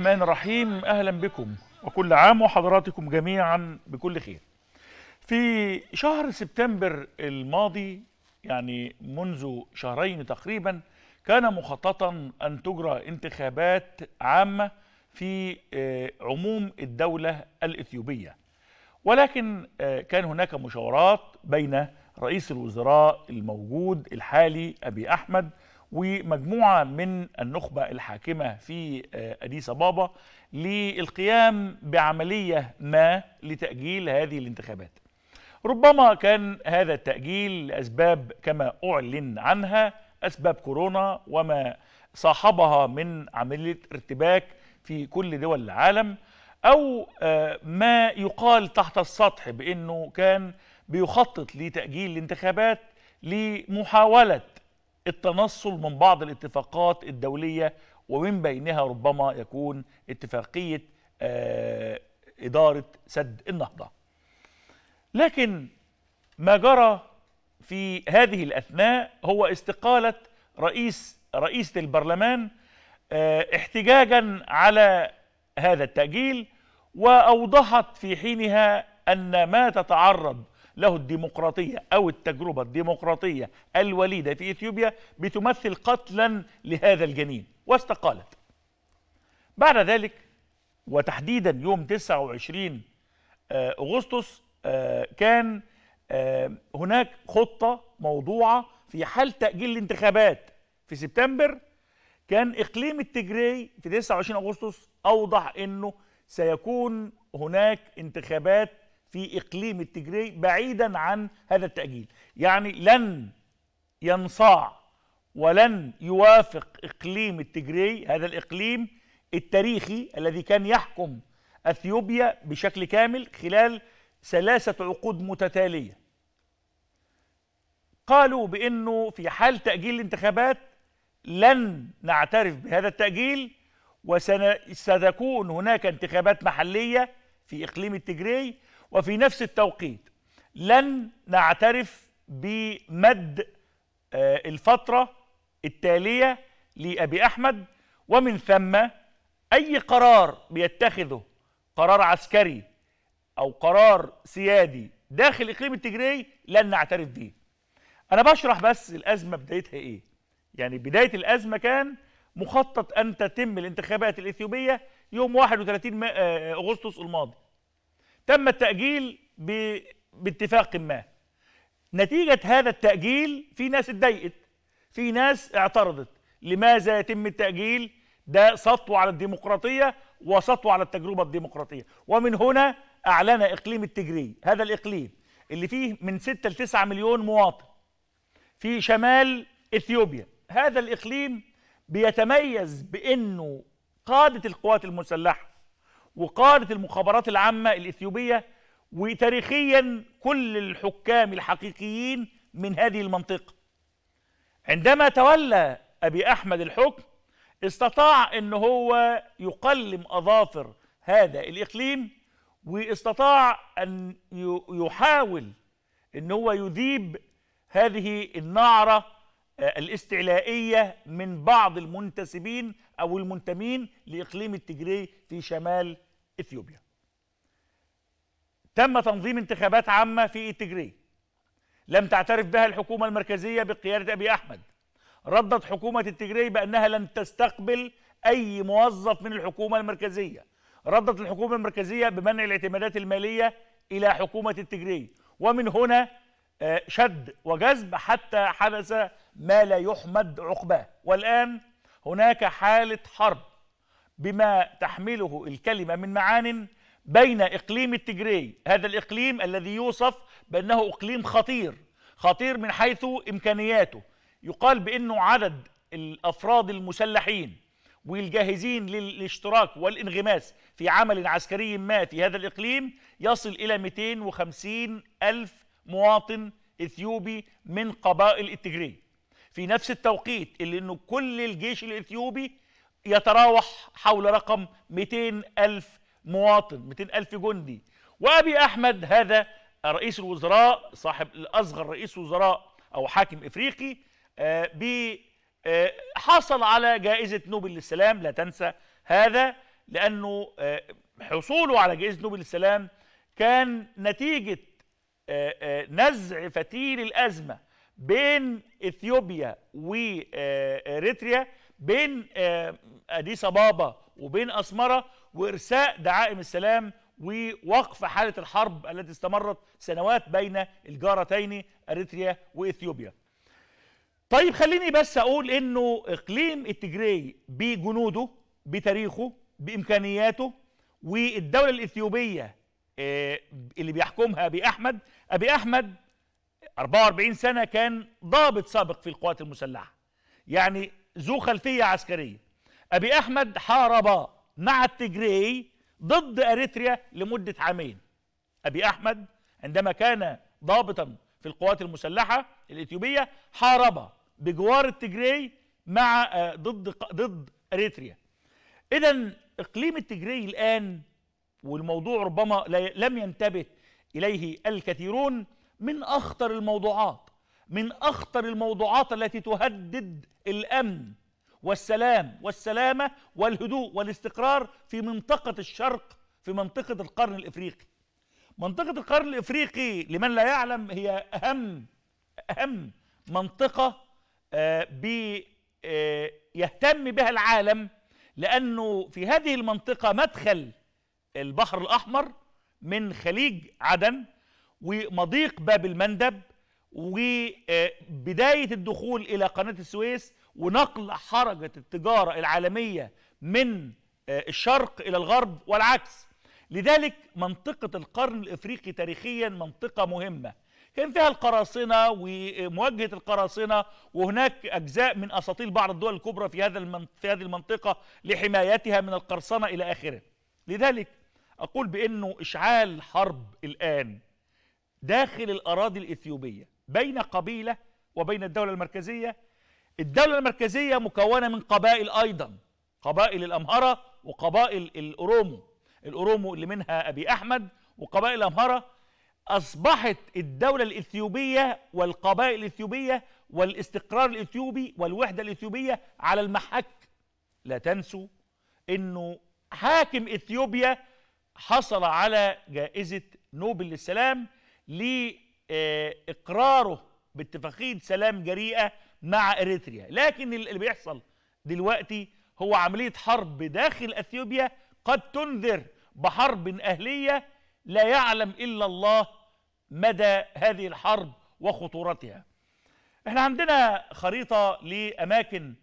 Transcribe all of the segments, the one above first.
الرحمن الرحيم أهلا بكم وكل عام وحضراتكم جميعا بكل خير في شهر سبتمبر الماضي يعني منذ شهرين تقريبا كان مخططا أن تجرى انتخابات عامة في آه، عموم الدولة الإثيوبية ولكن آه، كان هناك مشاورات بين رئيس الوزراء الموجود الحالي أبي أحمد ومجموعة من النخبة الحاكمة في آه، أديس أبابا للقيام بعملية ما لتأجيل هذه الانتخابات ربما كان هذا التأجيل لأسباب كما أعلن عنها أسباب كورونا وما صاحبها من عملية ارتباك في كل دول العالم أو آه، ما يقال تحت السطح بأنه كان بيخطط لتأجيل الانتخابات لمحاولة التنصل من بعض الاتفاقات الدولية ومن بينها ربما يكون اتفاقية آه، إدارة سد النهضة لكن ما جرى في هذه الأثناء هو استقالة رئيس رئيسة البرلمان آه، احتجاجا على هذا التأجيل وأوضحت في حينها أن ما تتعرض له الديمقراطية أو التجربة الديمقراطية الوليدة في إثيوبيا بتمثل قتلا لهذا الجنين واستقالت بعد ذلك وتحديدا يوم 29 آه، أغسطس آه، كان آه، هناك خطة موضوعة في حال تأجيل الانتخابات في سبتمبر كان إقليم التجري في 29 أغسطس أوضح أنه سيكون هناك انتخابات في إقليم التجري بعيدا عن هذا التأجيل يعني لن ينصاع ولن يوافق إقليم التجري هذا الإقليم التاريخي الذي كان يحكم أثيوبيا بشكل كامل خلال ثلاثة عقود متتالية قالوا بأنه في حال تأجيل الانتخابات لن نعترف بهذا التأجيل وستكون هناك انتخابات محلية في إقليم التجري وفي نفس التوقيت لن نعترف بمد آه، الفترة التالية لأبي أحمد ومن ثم أي قرار بيتخذه قرار عسكري أو قرار سيادي داخل الإقليم التجري لن نعترف به أنا بشرح بس الأزمة بدايتها إيه يعني بداية الأزمة كان مخطط أن تتم الانتخابات الإثيوبية يوم 31 آه، آه، أغسطس الماضي تم التأجيل باتفاق ما نتيجة هذا التأجيل في ناس اتضايقت في ناس اعترضت لماذا يتم التأجيل ده سطو على الديمقراطية وسطو على التجربة الديمقراطية ومن هنا أعلن إقليم التجري هذا الإقليم اللي فيه من 6 ل 9 مليون مواطن في شمال إثيوبيا هذا الإقليم بيتميز بأنه قادة القوات المسلحة وقاده المخابرات العامه الاثيوبيه وتاريخيا كل الحكام الحقيقيين من هذه المنطقه عندما تولى ابي احمد الحكم استطاع ان هو يقلم اظافر هذا الاقليم واستطاع ان يحاول ان هو يذيب هذه النعره آه، الاستعلائية من بعض المنتسبين أو المنتمين لإقليم التجري في شمال إثيوبيا تم تنظيم انتخابات عامة في التجري لم تعترف بها الحكومة المركزية بقيادة أبي أحمد ردت حكومة التجري بأنها لن تستقبل أي موظف من الحكومة المركزية ردت الحكومة المركزية بمنع الاعتمادات المالية إلى حكومة التجري ومن هنا آه، شد وجذب حتى حدث ما لا يحمد عقباه والآن هناك حالة حرب بما تحمله الكلمة من معان بين إقليم التجري هذا الإقليم الذي يوصف بأنه إقليم خطير خطير من حيث إمكانياته يقال بأنه عدد الأفراد المسلحين والجاهزين للاشتراك والانغماس في عمل عسكري ما في هذا الإقليم يصل إلى 250 ألف مواطن اثيوبي من قبائل التجري في نفس التوقيت اللي انه كل الجيش الاثيوبي يتراوح حول رقم 200 ألف مواطن 200 ألف جندي وأبي أحمد هذا رئيس الوزراء صاحب الأصغر رئيس وزراء أو حاكم إفريقي آه، آه، حصل على جائزة نوبل للسلام لا تنسى هذا لأنه آه، حصوله على جائزة نوبل للسلام كان نتيجة آه، آه، نزع فتيل الازمه بين اثيوبيا واريتريا آه، بين اديس ابابا وبين اسمره وارساء دعائم السلام ووقف حاله الحرب التي استمرت سنوات بين الجارتين اريتريا واثيوبيا. طيب خليني بس اقول انه اقليم التجري بجنوده بتاريخه بامكانياته والدوله الاثيوبيه آه، اللي بيحكمها ابي احمد ابي احمد 44 سنه كان ضابط سابق في القوات المسلحه يعني ذو خلفيه عسكريه ابي احمد حارب مع التجري ضد اريتريا لمده عامين ابي احمد عندما كان ضابطا في القوات المسلحه الاثيوبيه حارب بجوار التجري مع آه، ضد ضد اريتريا اذا اقليم التجري الان والموضوع ربما لم ينتبه إليه الكثيرون من أخطر الموضوعات من أخطر الموضوعات التي تهدد الأمن والسلام والسلامة والهدوء والاستقرار في منطقة الشرق في منطقة القرن الإفريقي منطقة القرن الإفريقي لمن لا يعلم هي أهم أهم منطقة آه، آه، يهتم بها العالم لأنه في هذه المنطقة مدخل البحر الأحمر من خليج عدن ومضيق باب المندب وبداية الدخول إلى قناة السويس ونقل حركة التجارة العالمية من آه، الشرق إلى الغرب والعكس لذلك منطقة القرن الإفريقي تاريخيا منطقة مهمة كان فيها القراصنة ومواجهة القراصنة وهناك أجزاء من أساطيل بعض الدول الكبرى في هذا في هذه المنطقة لحمايتها من القرصنة إلى آخره لذلك أقول بأنه إشعال حرب الآن داخل الأراضي الإثيوبية بين قبيلة وبين الدولة المركزية الدولة المركزية مكونة من قبائل أيضا قبائل الأمهرة وقبائل الأورومو الأورومو اللي منها أبي أحمد وقبائل الأمهرة أصبحت الدولة الإثيوبية والقبائل الإثيوبية والاستقرار الإثيوبي والوحدة الإثيوبية على المحك لا تنسوا أنه حاكم إثيوبيا حصل على جائزة نوبل للسلام لإقراره باتفاقية سلام جريئة مع إريتريا لكن اللي بيحصل دلوقتي هو عملية حرب داخل أثيوبيا قد تنذر بحرب أهلية لا يعلم إلا الله مدى هذه الحرب وخطورتها احنا عندنا خريطة لأماكن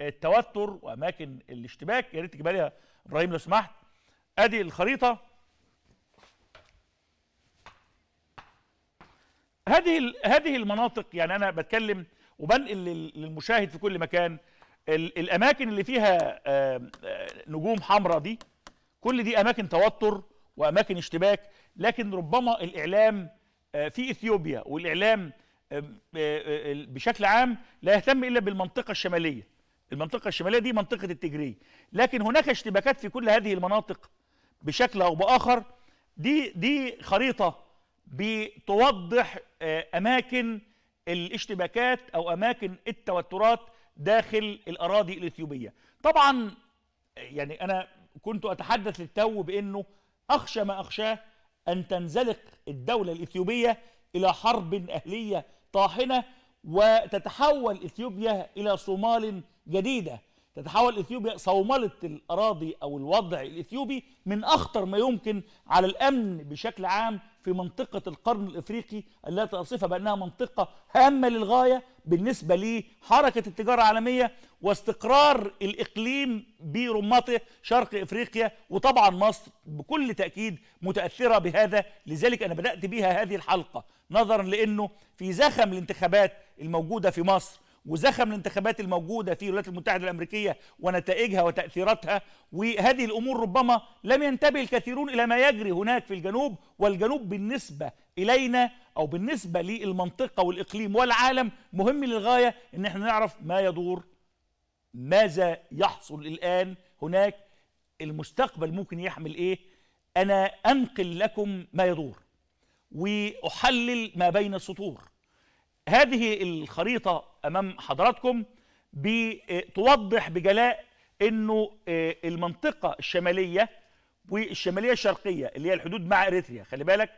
التوتر وأماكن الاشتباك يا ريت تجيبها لي يا إبراهيم لو سمحت ادي الخريطه هذه هذه المناطق يعني انا بتكلم وبنقل للمشاهد في كل مكان الاماكن اللي فيها آه، آه، نجوم حمراء دي كل دي اماكن توتر واماكن اشتباك لكن ربما الاعلام آه، في اثيوبيا والاعلام بشكل عام لا يهتم الا بالمنطقه الشماليه المنطقه الشماليه دي منطقه التجري لكن هناك اشتباكات في كل هذه المناطق بشكل او باخر دي دي خريطه بتوضح آه، اماكن الاشتباكات او اماكن التوترات داخل الاراضي الاثيوبيه طبعا يعني انا كنت اتحدث للتو بانه اخشى ما اخشاه ان تنزلق الدوله الاثيوبيه الى حرب اهليه طاحنه وتتحول اثيوبيا الى صومال جديده تتحول اثيوبيا صومله الاراضي او الوضع الاثيوبي من اخطر ما يمكن على الامن بشكل عام في منطقه القرن الافريقي التي اصفها بانها منطقه هامه للغايه بالنسبه لحركه التجاره العالميه واستقرار الاقليم برمته شرق افريقيا وطبعا مصر بكل تاكيد متاثره بهذا لذلك انا بدات بها هذه الحلقه نظرا لانه في زخم الانتخابات الموجوده في مصر وزخم الانتخابات الموجوده في الولايات المتحده الامريكيه ونتائجها وتاثيراتها وهذه الامور ربما لم ينتبه الكثيرون الى ما يجري هناك في الجنوب والجنوب بالنسبه الينا او بالنسبه للمنطقه والاقليم والعالم مهم للغايه ان احنا نعرف ما يدور ماذا يحصل الان هناك المستقبل ممكن يحمل ايه انا انقل لكم ما يدور واحلل ما بين السطور هذه الخريطة أمام حضراتكم بتوضح آه، بجلاء أنه آه، المنطقة الشمالية والشمالية الشرقية اللي هي الحدود مع إريتريا خلي بالك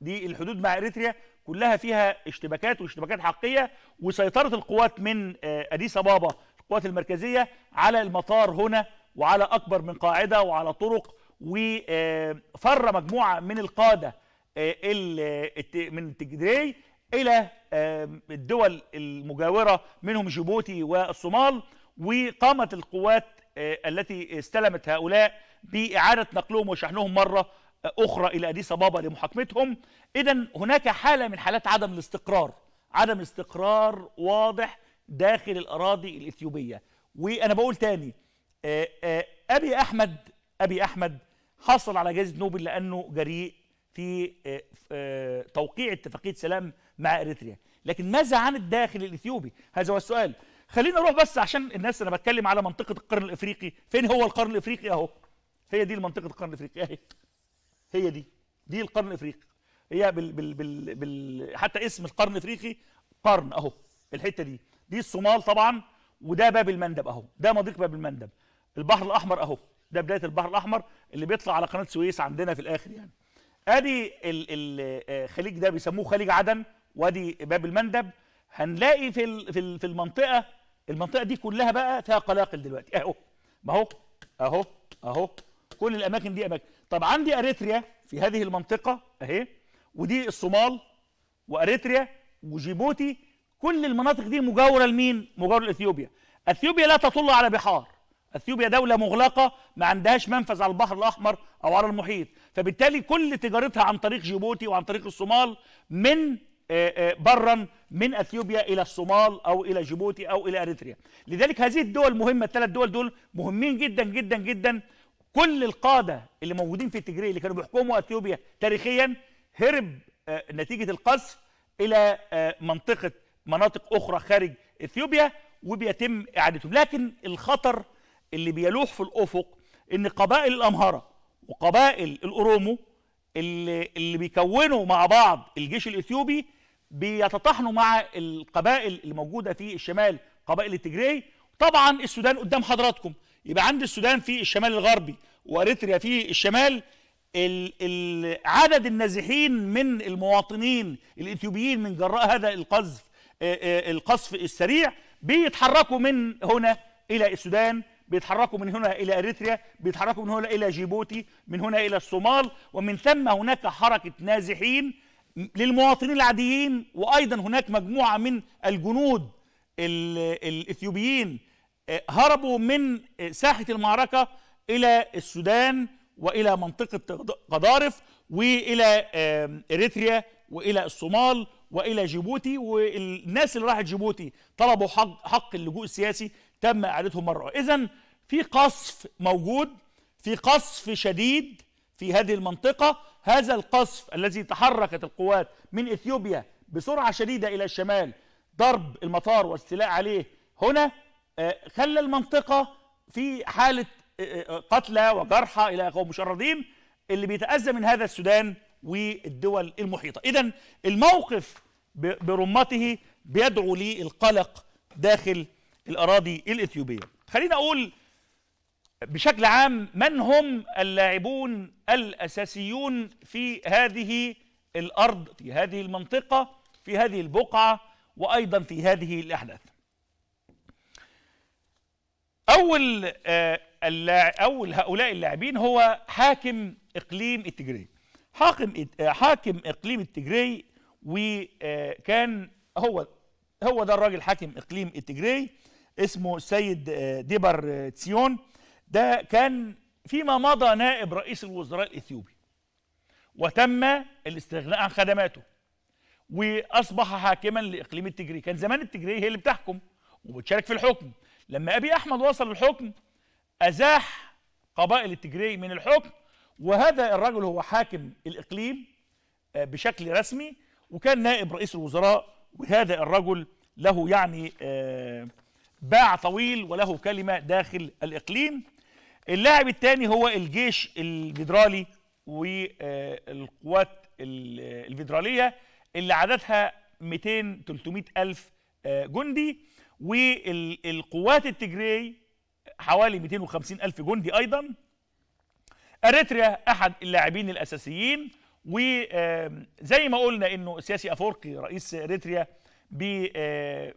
دي الحدود مع إريتريا كلها فيها اشتباكات واشتباكات حقية وسيطرة القوات من آه، أديس أبابا القوات المركزية على المطار هنا وعلى أكبر من قاعدة وعلى طرق وفر مجموعة من القادة من التجدري إلى الدول المجاورة منهم جيبوتي والصومال وقامت القوات آه، التي استلمت هؤلاء بإعادة نقلهم وشحنهم مرة آه، أخرى إلى أديس أبابا لمحاكمتهم إذا هناك حالة من حالات عدم الاستقرار عدم استقرار واضح داخل الأراضي الإثيوبية وأنا بقول تاني آه، أبي أحمد أبي أحمد حصل على جائزة نوبل لأنه جريء في آه، آه، توقيع اتفاقيه سلام مع اريتريا لكن ماذا عن الداخل الاثيوبي هذا هو السؤال خلينا نروح بس عشان الناس انا بتكلم على منطقه القرن الافريقي فين هو القرن الافريقي اهو هي دي منطقه القرن الافريقي اهي هي دي دي القرن الافريقي هي بال بال بال بال حتى اسم القرن الافريقي قرن اهو الحته دي دي الصومال طبعا وده باب المندب اهو ده مضيق باب المندب البحر الاحمر اهو ده بدايه البحر الاحمر اللي بيطلع على قناه سويس عندنا في الاخر يعني ادي الخليج آه، ده بيسموه خليج عدن وادي باب المندب هنلاقي في في في المنطقه المنطقه دي كلها بقى فيها قلاقل دلوقتي اهو ما هو اهو اهو كل الاماكن دي اماكن طب عندي اريتريا في هذه المنطقه اهي ودي الصومال واريتريا وجيبوتي كل المناطق دي مجاوره لمين مجاوره لاثيوبيا اثيوبيا لا تطل على بحار اثيوبيا دوله مغلقه ما عندهاش منفذ على البحر الاحمر او على المحيط فبالتالي كل تجارتها عن طريق جيبوتي وعن طريق الصومال من آه، آه، برا من اثيوبيا الى الصومال او الى جيبوتي او الى اريتريا لذلك هذه الدول مهمه الثلاث دول دول مهمين جدا جدا جدا كل القاده اللي موجودين في التجري اللي كانوا بيحكموا اثيوبيا تاريخيا هرب آه، نتيجه القصف الى منطقه مناطق اخرى خارج اثيوبيا وبيتم اعادتهم لكن الخطر اللي بيلوح في الافق ان قبائل الامهره وقبائل الاورومو اللي اللي بيكونوا مع بعض الجيش الاثيوبي بيتطاحنوا مع القبائل اللي موجوده في الشمال قبائل التجري طبعا السودان قدام حضراتكم يبقى عند السودان في الشمال الغربي واريتريا في الشمال عدد النازحين من المواطنين الاثيوبيين من جراء هذا القذف آه، آه، القصف السريع بيتحركوا من هنا الى السودان بيتحركوا من هنا الى اريتريا بيتحركوا من هنا الى جيبوتي من هنا الى الصومال ومن ثم هناك حركه نازحين للمواطنين العاديين وايضا هناك مجموعه من الجنود الاثيوبيين آه، هربوا من آه، ساحه المعركه الى السودان والى منطقه قضارف والى اريتريا والى الصومال والى جيبوتي والناس اللي راحت جيبوتي طلبوا حق, حق اللجوء السياسي تم اعادتهم مره اذا في قصف موجود في قصف شديد في هذه المنطقة هذا القصف الذي تحركت القوات من إثيوبيا بسرعة شديدة إلى الشمال ضرب المطار والاستيلاء عليه هنا آه، خلى المنطقة في حالة آه، آه، قتلى وجرحى إلى آخره مشردين اللي بيتأذى من هذا السودان والدول المحيطة إذا الموقف برمته بيدعو للقلق داخل الأراضي الإثيوبية خلينا أقول بشكل عام من هم اللاعبون الاساسيون في هذه الارض في هذه المنطقه في هذه البقعه وايضا في هذه الاحداث اول آه، اول هؤلاء اللاعبين هو حاكم اقليم التجري حاكم آه، حاكم اقليم التجري وكان آه، هو هو ده الراجل حاكم اقليم التجري اسمه السيد ديبر تسيون ده كان فيما مضى نائب رئيس الوزراء الإثيوبي وتم الاستغناء عن خدماته وأصبح حاكما لإقليم التجري كان زمان التجري هي اللي بتحكم وبتشارك في الحكم لما أبي أحمد وصل للحكم أزاح قبائل التجري من الحكم وهذا الرجل هو حاكم الإقليم آه، بشكل رسمي وكان نائب رئيس الوزراء وهذا الرجل له يعني آه، باع طويل وله كلمة داخل الإقليم اللاعب الثاني هو الجيش الفيدرالي والقوات آه، آه، الفيدراليه اللي عددها 200 300 الف آه، جندي والقوات التجري حوالي 250 الف جندي ايضا اريتريا احد اللاعبين الاساسيين وزي ما قلنا انه سياسي افورقي رئيس اريتريا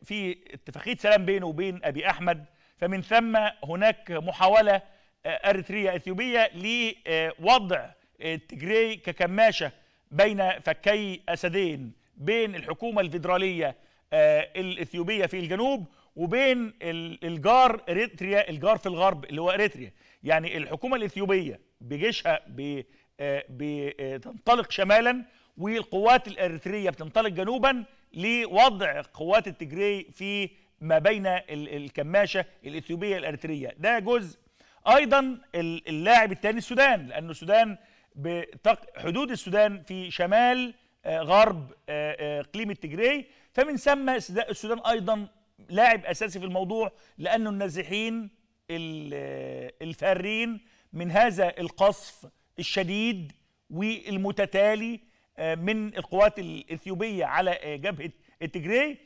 في اتفاقيه سلام بينه وبين ابي احمد فمن ثم هناك محاوله اريتريا اثيوبيا لوضع تجري ككماشه بين فكي اسدين بين الحكومه الفيدراليه آه، الاثيوبيه في الجنوب وبين الجار اريتريا الجار في الغرب اللي هو اريتريا يعني الحكومه الاثيوبيه بجيشها آه، بتنطلق شمالا والقوات الاريتريه بتنطلق جنوبا لوضع قوات التجري في ما بين الكماشه الاثيوبيه الاريتريه ده جزء ايضا اللاعب الثاني السودان لان السودان حدود السودان في شمال آه، غرب آه، آه، اقليم التجري فمن ثم السودان ايضا لاعب اساسي في الموضوع لانه النازحين الفارين من هذا القصف الشديد والمتتالي من القوات الاثيوبيه على جبهه التجري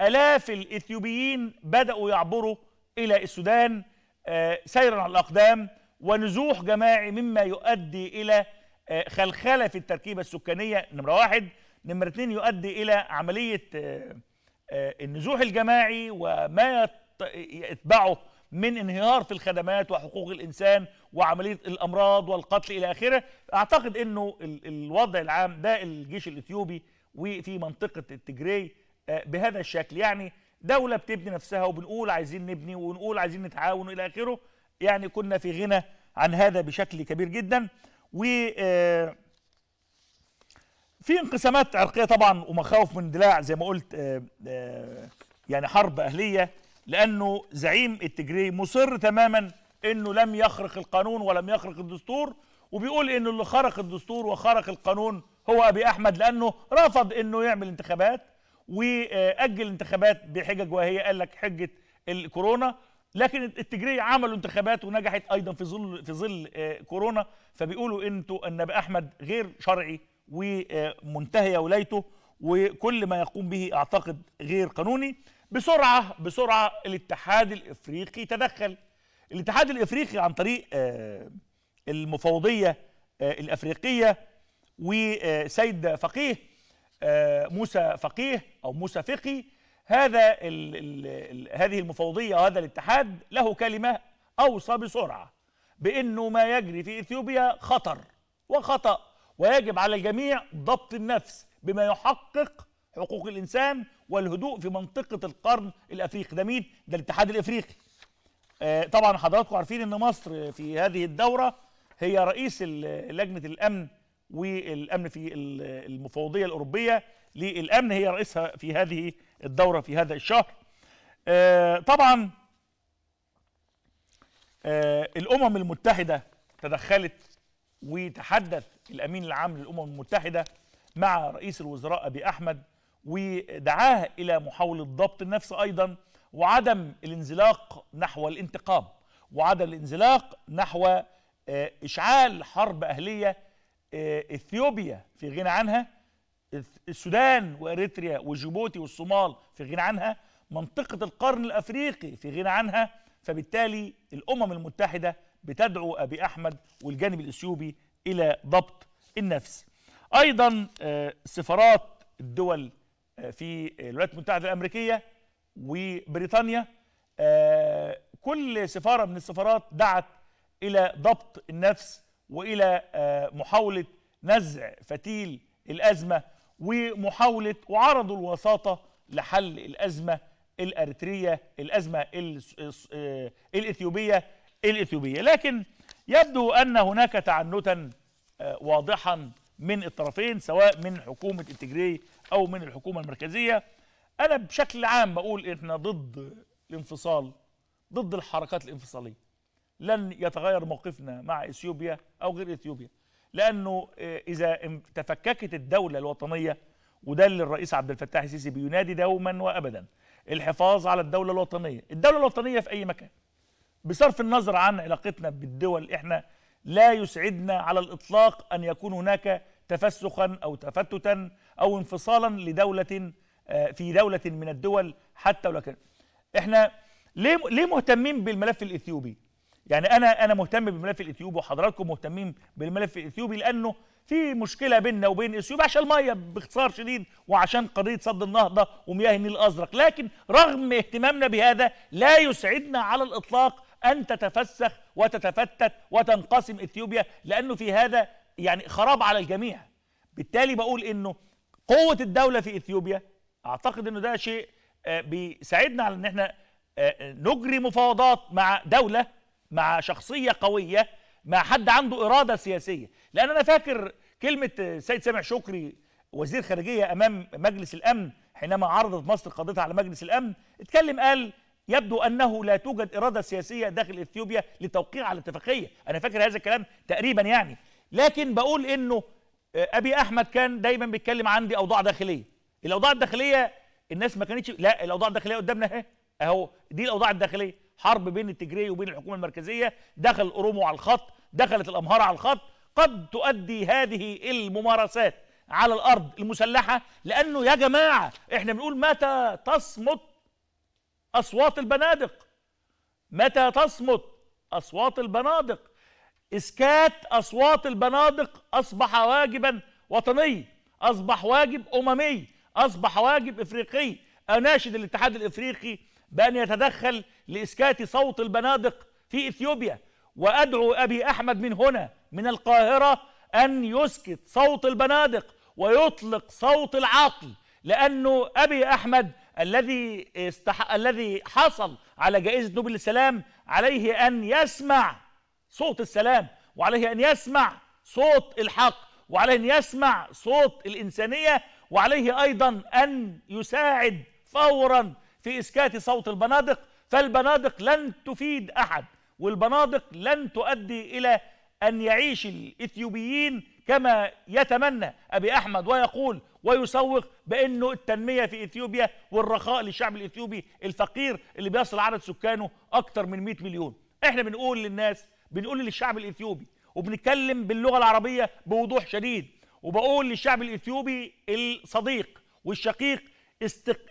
الاف الاثيوبيين بداوا يعبروا الى السودان آه، سيرا على الأقدام ونزوح جماعي مما يؤدي إلى آه، خلخلة في التركيبة السكانية نمرة واحد نمرة اثنين يؤدي إلى عملية آه، النزوح الجماعي وما يتبعه من انهيار في الخدمات وحقوق الإنسان وعملية الأمراض والقتل إلى آخره أعتقد أنه الوضع العام ده الجيش الإثيوبي وفي منطقة التجري بهذا الشكل يعني دوله بتبني نفسها وبنقول عايزين نبني ونقول عايزين نتعاون الى اخره يعني كنا في غنى عن هذا بشكل كبير جدا و آه، في انقسامات عرقيه طبعا ومخاوف من اندلاع زي ما قلت آه، آه، يعني حرب اهليه لانه زعيم التجري مصر تماما انه لم يخرق القانون ولم يخرق الدستور وبيقول انه اللي خرق الدستور وخرق القانون هو ابي احمد لانه رفض انه يعمل انتخابات واجل انتخابات بحجج وهي قال لك حجه الكورونا لكن التجريه عملوا انتخابات ونجحت ايضا في ظل في ظل آه، كورونا فبيقولوا انتوا النبي احمد غير شرعي ومنتهي ولايته وكل ما يقوم به اعتقد غير قانوني بسرعه بسرعه الاتحاد الافريقي تدخل الاتحاد الافريقي عن طريق آه، المفوضيه آه، الافريقيه وسيد فقيه آه، موسى فقيه او موسى فقي هذا الـ الـ هذه المفوضيه وهذا الاتحاد له كلمه اوصى بسرعه بانه ما يجري في اثيوبيا خطر وخطا ويجب على الجميع ضبط النفس بما يحقق حقوق الانسان والهدوء في منطقه القرن الافريقي ده مين ده الاتحاد الافريقي آه، طبعا حضراتكم عارفين ان مصر في هذه الدوره هي رئيس لجنه الامن والامن في المفوضيه الاوروبيه للامن هي رئيسها في هذه الدوره في هذا الشهر آه، طبعا آه، الامم المتحده تدخلت وتحدث الامين العام للامم المتحده مع رئيس الوزراء ابي احمد ودعاه الى محاوله ضبط النفس ايضا وعدم الانزلاق نحو الانتقام وعدم الانزلاق نحو آه، اشعال حرب اهليه آه، اثيوبيا في غنى عنها السودان واريتريا وجيبوتي والصومال في غنى عنها منطقه القرن الافريقي في غنى عنها فبالتالي الامم المتحده بتدعو ابي احمد والجانب الاثيوبي الى ضبط النفس ايضا آه، سفارات الدول آه، في الولايات المتحده الامريكيه وبريطانيا كل سفاره من السفارات دعت الى ضبط النفس والى آه، محاوله نزع فتيل الازمه ومحاوله وعرضوا الوساطه لحل الازمه الاريتريه الازمه آه، الاثيوبيه الاثيوبيه لكن يبدو ان هناك تعنتا آه، واضحا من الطرفين سواء من حكومه التجري او من الحكومه المركزيه انا بشكل عام بقول احنا ضد الانفصال ضد الحركات الانفصاليه لن يتغير موقفنا مع اثيوبيا او غير اثيوبيا لانه آه، اذا تفككت الدوله الوطنيه وده اللي الرئيس عبد الفتاح السيسي بينادي دوما وابدا الحفاظ على الدوله الوطنيه الدوله الوطنيه في اي مكان بصرف النظر عن علاقتنا بالدول احنا لا يسعدنا على الاطلاق ان يكون هناك تفسخا او تفتتا او انفصالا لدوله آه، في دوله من الدول حتى ولكن احنا ليه ليه مهتمين بالملف الاثيوبي يعني انا انا مهتم بالملف الاثيوبي وحضراتكم مهتمين بالملف الاثيوبي لانه في مشكله بيننا وبين اثيوبيا عشان الميه باختصار شديد وعشان قضيه سد النهضه ومياه النيل الازرق لكن رغم اهتمامنا بهذا لا يسعدنا على الاطلاق ان تتفسخ وتتفتت وتنقسم اثيوبيا لانه في هذا يعني خراب على الجميع بالتالي بقول انه قوه الدوله في اثيوبيا اعتقد انه ده شيء آه، بيساعدنا على ان احنا آه، آه، نجري مفاوضات مع دوله مع شخصيه قويه مع حد عنده اراده سياسيه لان انا فاكر كلمه السيد سامح شكري وزير خارجيه امام مجلس الامن حينما عرضت مصر قضيتها على مجلس الامن اتكلم قال يبدو انه لا توجد اراده سياسيه داخل اثيوبيا للتوقيع على اتفاقيه انا فاكر هذا الكلام تقريبا يعني لكن بقول انه آه، ابي احمد كان دايما بيتكلم عندي اوضاع داخليه الاوضاع الداخليه الناس ما كانتش لا الاوضاع الداخليه قدامنا اهي اهو دي الاوضاع الداخليه حرب بين التجريه وبين الحكومه المركزيه دخل الاورومو على الخط دخلت الامهار على الخط قد تؤدي هذه الممارسات على الارض المسلحه لانه يا جماعه احنا بنقول متى تصمت اصوات البنادق متى تصمت اصوات البنادق اسكات اصوات البنادق اصبح واجبا وطني اصبح واجب اممي اصبح واجب افريقي اناشد الاتحاد الافريقي بأن يتدخل لإسكات صوت البنادق في إثيوبيا وأدعو أبي أحمد من هنا من القاهرة أن يسكت صوت البنادق ويطلق صوت العقل لأنه أبي أحمد الذي استح... الذي حصل على جائزة نوبل للسلام عليه أن يسمع صوت السلام وعليه أن يسمع صوت الحق وعليه أن يسمع صوت الإنسانية وعليه أيضا أن يساعد فورا في إسكات صوت البنادق فالبنادق لن تفيد أحد والبنادق لن تؤدي إلى أن يعيش الإثيوبيين كما يتمنى أبي أحمد ويقول ويسوق بأنه التنمية في إثيوبيا والرخاء للشعب الإثيوبي الفقير اللي بيصل عدد سكانه اكثر من 100 مليون إحنا بنقول للناس بنقول للشعب الإثيوبي وبنتكلم باللغة العربية بوضوح شديد وبقول للشعب الإثيوبي الصديق والشقيق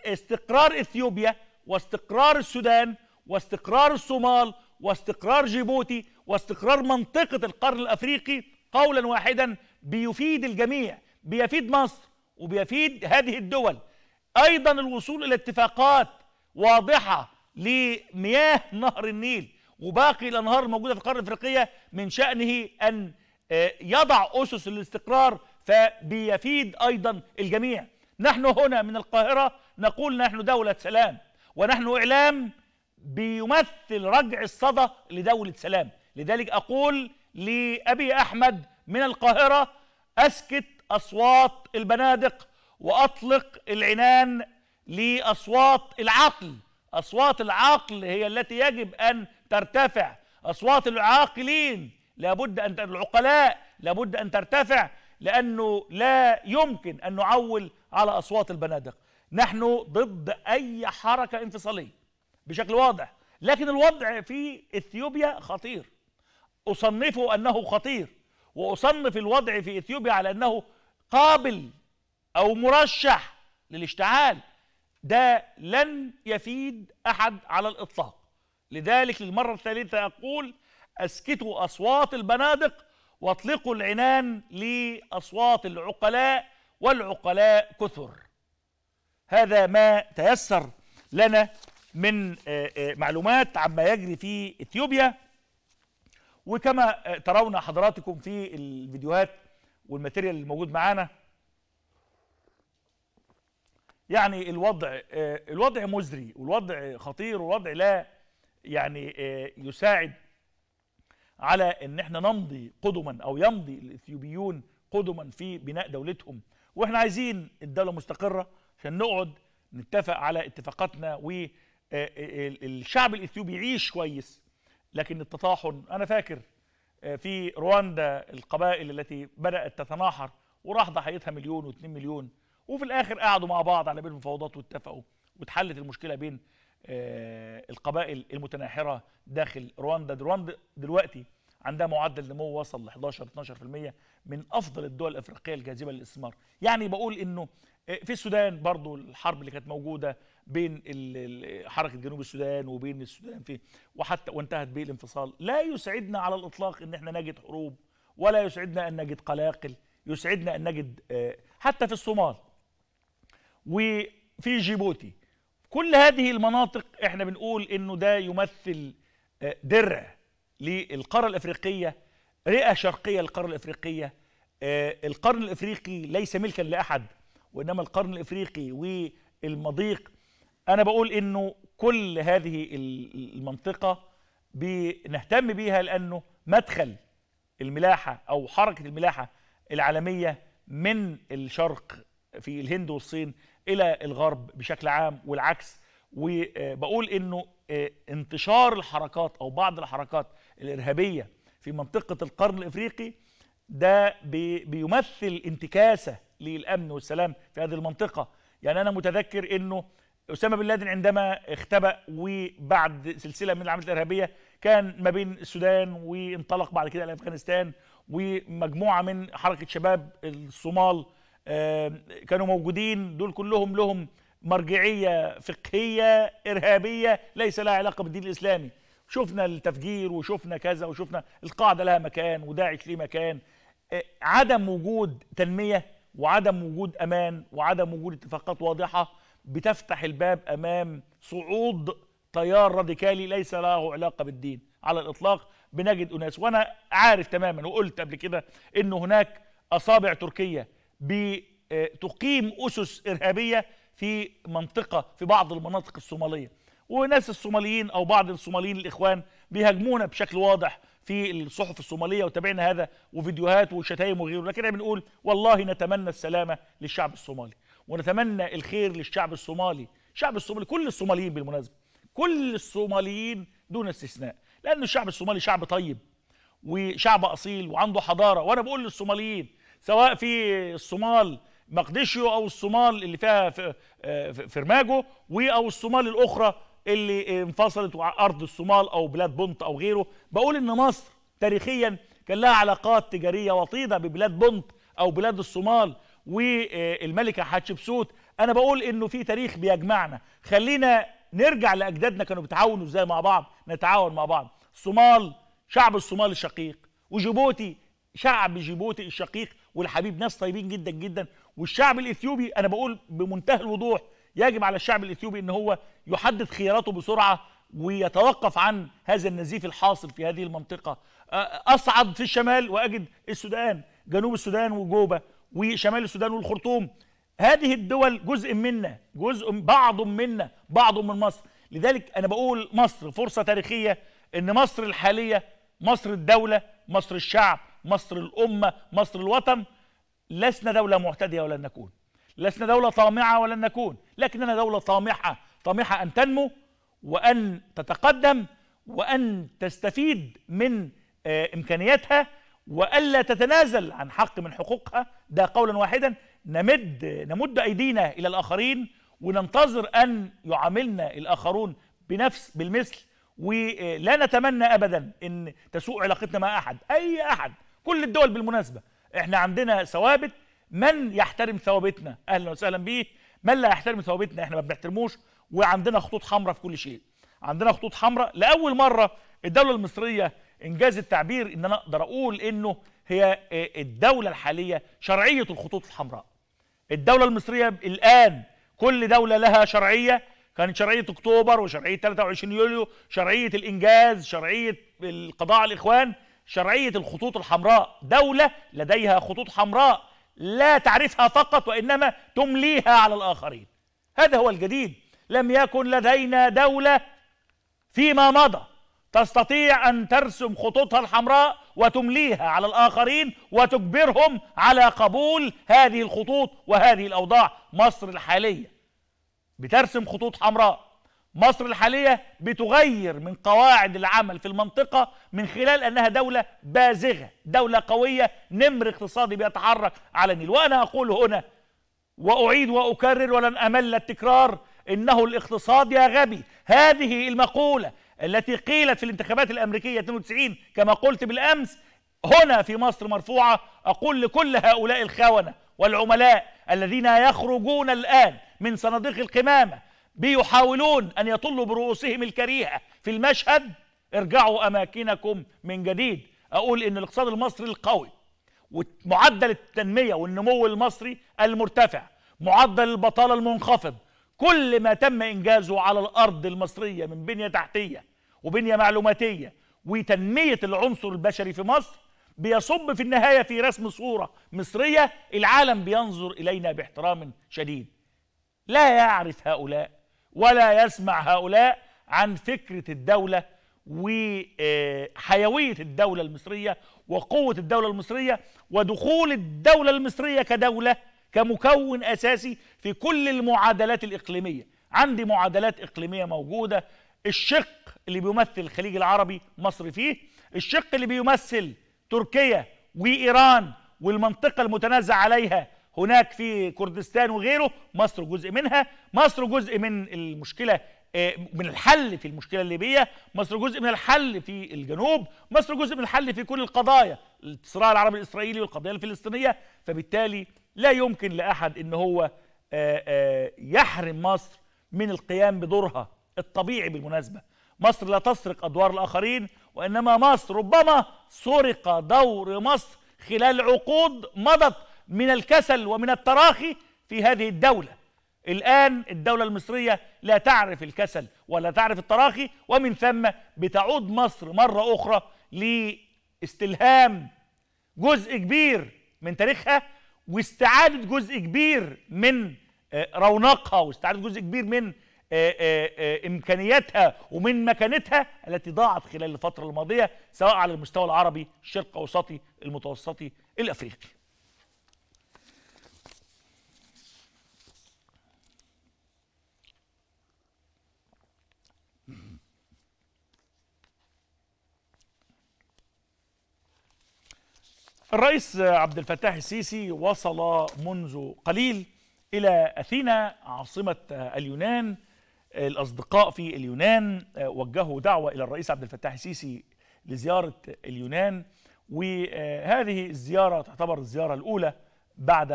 استقرار اثيوبيا واستقرار السودان واستقرار الصومال واستقرار جيبوتي واستقرار منطقه القرن الافريقي قولا واحدا بيفيد الجميع بيفيد مصر وبيفيد هذه الدول ايضا الوصول الى اتفاقات واضحه لمياه نهر النيل وباقي الانهار الموجوده في القاره الافريقيه من شانه ان آه، يضع اسس الاستقرار فبيفيد ايضا الجميع نحن هنا من القاهرة نقول نحن دولة سلام ونحن إعلام بيمثل رجع الصدى لدولة سلام لذلك أقول لأبي أحمد من القاهرة أسكت أصوات البنادق وأطلق العنان لأصوات العقل أصوات العقل هي التي يجب أن ترتفع أصوات العاقلين لابد أن العقلاء لابد أن ترتفع لأنه لا يمكن أن نعول على أصوات البنادق نحن ضد أي حركة انفصالية بشكل واضح لكن الوضع في إثيوبيا خطير أصنفه أنه خطير وأصنف الوضع في إثيوبيا على أنه قابل أو مرشح للاشتعال ده لن يفيد أحد على الإطلاق لذلك للمرة الثالثة أقول أسكتوا أصوات البنادق واطلقوا العنان لأصوات العقلاء والعقلاء كثر هذا ما تيسر لنا من آه، آه، معلومات عما يجري في اثيوبيا وكما آه، ترون حضراتكم في الفيديوهات والماتيريال الموجود معانا يعني الوضع الوضع مزري والوضع خطير والوضع لا يعني يساعد على ان احنا نمضي قدما او يمضي الاثيوبيون قدما في بناء دولتهم واحنا عايزين الدوله مستقره عشان نقعد نتفق على اتفاقاتنا والشعب آه، آه، الاثيوبي يعيش كويس لكن التطاحن انا فاكر آه، في رواندا القبائل التي بدات تتناحر وراح ضحيتها مليون و2 مليون وفي الاخر قعدوا مع بعض على بين المفاوضات واتفقوا واتحلت المشكله بين القبائل المتناحره داخل رواندا رواندا دلوقتي عندها معدل نمو وصل ل 11 12% من افضل الدول الافريقيه الجاذبه للاستثمار يعني بقول انه آه، في السودان برضو الحرب اللي كانت موجوده بين حركه جنوب السودان وبين السودان في وحتى وانتهت بالانفصال لا يسعدنا على الاطلاق ان احنا نجد حروب ولا يسعدنا ان نجد قلاقل يسعدنا ان نجد آه، حتى في الصومال وفي جيبوتي كل هذه المناطق احنا بنقول انه ده يمثل آه، درع للقارة الأفريقية رئة شرقية للقارة الأفريقية آه، القرن الإفريقي ليس ملكا لأحد وإنما القرن الإفريقي والمضيق أنا بقول إنه كل هذه المنطقة بنهتم بيها لأنه مدخل الملاحة أو حركة الملاحة العالمية من الشرق في الهند والصين إلى الغرب بشكل عام والعكس وبقول إنه آه، انتشار الحركات أو بعض الحركات الإرهابية في منطقة القرن الإفريقي ده بي بيمثل انتكاسة للأمن والسلام في هذه المنطقة يعني أنا متذكر أنه أسامة بن لادن عندما اختبأ وبعد سلسلة من العمليات الإرهابية كان ما بين السودان وانطلق بعد كده لأفغانستان ومجموعة من حركة شباب الصومال كانوا موجودين دول كلهم لهم مرجعية فقهية إرهابية ليس لها علاقة بالدين الإسلامي شفنا التفجير وشفنا كذا وشفنا القاعده لها مكان وداعش ليه مكان آه، عدم وجود تنميه وعدم وجود امان وعدم وجود اتفاقات واضحه بتفتح الباب امام صعود تيار راديكالي ليس له علاقه بالدين على الاطلاق بنجد اناس وانا عارف تماما وقلت قبل كده ان هناك اصابع تركيه تقيم اسس ارهابيه في منطقه في بعض المناطق الصوماليه وناس الصوماليين او بعض الصوماليين الاخوان بيهاجمونا بشكل واضح في الصحف الصوماليه وتابعنا هذا وفيديوهات وشتايم وغيره لكن احنا بنقول والله نتمنى السلامه للشعب الصومالي ونتمنى الخير للشعب الصومالي الشعب الصومالي كل الصوماليين بالمناسبه كل الصوماليين دون استثناء لان الشعب الصومالي شعب طيب وشعب اصيل وعنده حضاره وانا بقول للصوماليين سواء في الصومال مقديشيو او الصومال اللي فيها آه، فرماجو او الصومال الاخرى اللي انفصلت على ارض الصومال او بلاد بنط او غيره بقول ان مصر تاريخيا كان لها علاقات تجاريه وطيده ببلاد بنط او بلاد الصومال والملكه حتشبسوت انا بقول انه في تاريخ بيجمعنا خلينا نرجع لاجدادنا كانوا بيتعاونوا ازاي مع بعض نتعاون مع بعض الصومال شعب الصومال الشقيق وجيبوتي شعب جيبوتي الشقيق والحبيب ناس طيبين جدا جدا والشعب الاثيوبي انا بقول بمنتهى الوضوح يجب على الشعب الاثيوبي ان هو يحدد خياراته بسرعه ويتوقف عن هذا النزيف الحاصل في هذه المنطقه اصعد في الشمال واجد السودان جنوب السودان وجوبا وشمال السودان والخرطوم هذه الدول جزء منا جزء بعض منا بعض من مصر لذلك انا بقول مصر فرصه تاريخيه ان مصر الحاليه مصر الدوله مصر الشعب مصر الامه مصر الوطن لسنا دوله معتديه ولن نكون لسنا دولة طامعة ولن نكون لكننا دولة طامحة طامحة أن تنمو وأن تتقدم وأن تستفيد من آه، إمكانياتها وألا تتنازل عن حق من حقوقها ده قولا واحدا نمد نمد أيدينا إلى الآخرين وننتظر أن يعاملنا الآخرون بنفس بالمثل ولا نتمنى أبدا أن تسوء علاقتنا مع أحد أي أحد كل الدول بالمناسبة احنا عندنا ثوابت من يحترم ثوابتنا اهلا وسهلا بيه من لا يحترم ثوابتنا احنا ما بنحترموش وعندنا خطوط حمراء في كل شيء عندنا خطوط حمراء لاول مره الدوله المصريه انجاز التعبير ان انا اقدر اقول انه هي آه، الدوله الحاليه شرعيه الخطوط الحمراء الدوله المصريه الان كل دوله لها شرعيه كانت شرعيه اكتوبر وشرعيه 23 يوليو شرعيه الانجاز شرعيه القضاء على الاخوان شرعيه الخطوط الحمراء دوله لديها خطوط حمراء لا تعرفها فقط وإنما تمليها على الآخرين هذا هو الجديد لم يكن لدينا دولة فيما مضى تستطيع أن ترسم خطوطها الحمراء وتمليها على الآخرين وتجبرهم على قبول هذه الخطوط وهذه الأوضاع مصر الحالية بترسم خطوط حمراء مصر الحالية بتغير من قواعد العمل في المنطقة من خلال أنها دولة بازغة دولة قوية نمر اقتصادي بيتحرك على النيل وأنا أقول هنا وأعيد وأكرر ولن أمل التكرار إنه الاقتصاد يا غبي هذه المقولة التي قيلت في الانتخابات الأمريكية 92 كما قلت بالأمس هنا في مصر مرفوعة أقول لكل هؤلاء الخونة والعملاء الذين يخرجون الآن من صناديق القمامة بيحاولون أن يطلوا برؤوسهم الكريهة في المشهد ارجعوا أماكنكم من جديد أقول إن الاقتصاد المصري القوي ومعدل التنمية والنمو المصري المرتفع معدل البطالة المنخفض كل ما تم إنجازه على الأرض المصرية من بنية تحتية وبنية معلوماتية وتنمية العنصر البشري في مصر بيصب في النهاية في رسم صورة مصرية العالم بينظر إلينا باحترام شديد لا يعرف هؤلاء ولا يسمع هؤلاء عن فكرة الدولة وحيوية آه، الدولة المصرية وقوة الدولة المصرية ودخول الدولة المصرية كدولة كمكون أساسي في كل المعادلات الإقليمية عندي معادلات إقليمية موجودة الشق اللي بيمثل الخليج العربي مصر فيه الشق اللي بيمثل تركيا وإيران والمنطقة المتنازع عليها هناك في كردستان وغيره مصر جزء منها مصر جزء من المشكلة آه، من الحل في المشكلة الليبية مصر جزء من الحل في الجنوب مصر جزء من الحل في كل القضايا الصراع العربي الإسرائيلي والقضية الفلسطينية فبالتالي لا يمكن لأحد أن هو آه، آه، يحرم مصر من القيام بدورها الطبيعي بالمناسبة مصر لا تسرق أدوار الآخرين وإنما مصر ربما سرق دور مصر خلال عقود مضت من الكسل ومن التراخي في هذه الدولة الآن الدولة المصرية لا تعرف الكسل ولا تعرف التراخي ومن ثم بتعود مصر مرة أخرى لاستلهام جزء كبير من تاريخها واستعادة جزء كبير من آه، رونقها واستعادة جزء كبير من آه، آه، إمكانياتها ومن مكانتها التي ضاعت خلال الفترة الماضية سواء على المستوى العربي الشرق أوسطي المتوسطي الأفريقي الرئيس عبد الفتاح السيسي وصل منذ قليل إلى أثينا عاصمة اليونان الأصدقاء في اليونان وجهوا دعوة إلى الرئيس عبد الفتاح السيسي لزيارة اليونان وهذه الزيارة تعتبر الزيارة الأولى بعد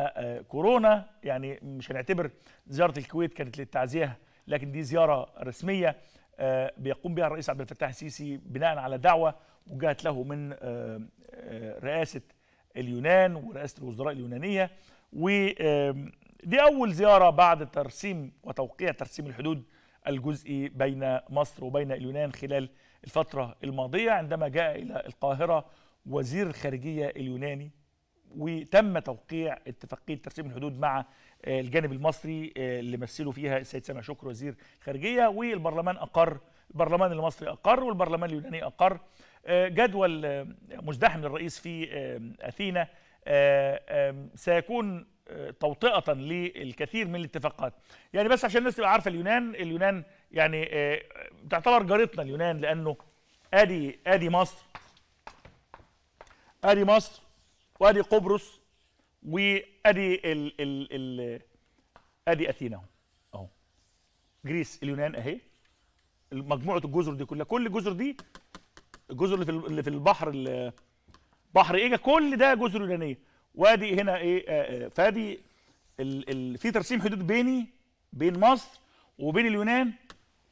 كورونا يعني مش هنعتبر زيارة الكويت كانت للتعزية لكن دي زيارة رسمية آه، بيقوم بها الرئيس عبد الفتاح السيسي بناء على دعوة وجهت له من آه، آه، رئاسة اليونان ورئاسة الوزراء اليونانية ودي أول زيارة بعد ترسيم وتوقيع ترسيم الحدود الجزئي بين مصر وبين اليونان خلال الفترة الماضية عندما جاء إلى القاهرة وزير الخارجية اليوناني وتم توقيع اتفاقية ترسيم الحدود مع آه، الجانب المصري آه، اللي مثله فيها السيد سامح شكر وزير الخارجية والبرلمان أقر البرلمان المصري أقر والبرلمان اليوناني أقر آه، جدول آه، مزدحم للرئيس في آه، أثينا سيكون توطئة للكثير من الاتفاقات يعني بس عشان الناس تبقى عارفة اليونان اليونان يعني تعتبر جارتنا اليونان لأنه آدي آدي مصر آدي مصر وآدي قبرص وآدي ال ال ال آدي أثينا أهو جريس اليونان أهي مجموعة الجزر دي كلها كل الجزر دي الجزر اللي في اللي في البحر بحر ايجا كل ده جزر يونانيه وادي هنا ايه آه، آه، فادي ال ال في ترسيم حدود بيني بين مصر وبين اليونان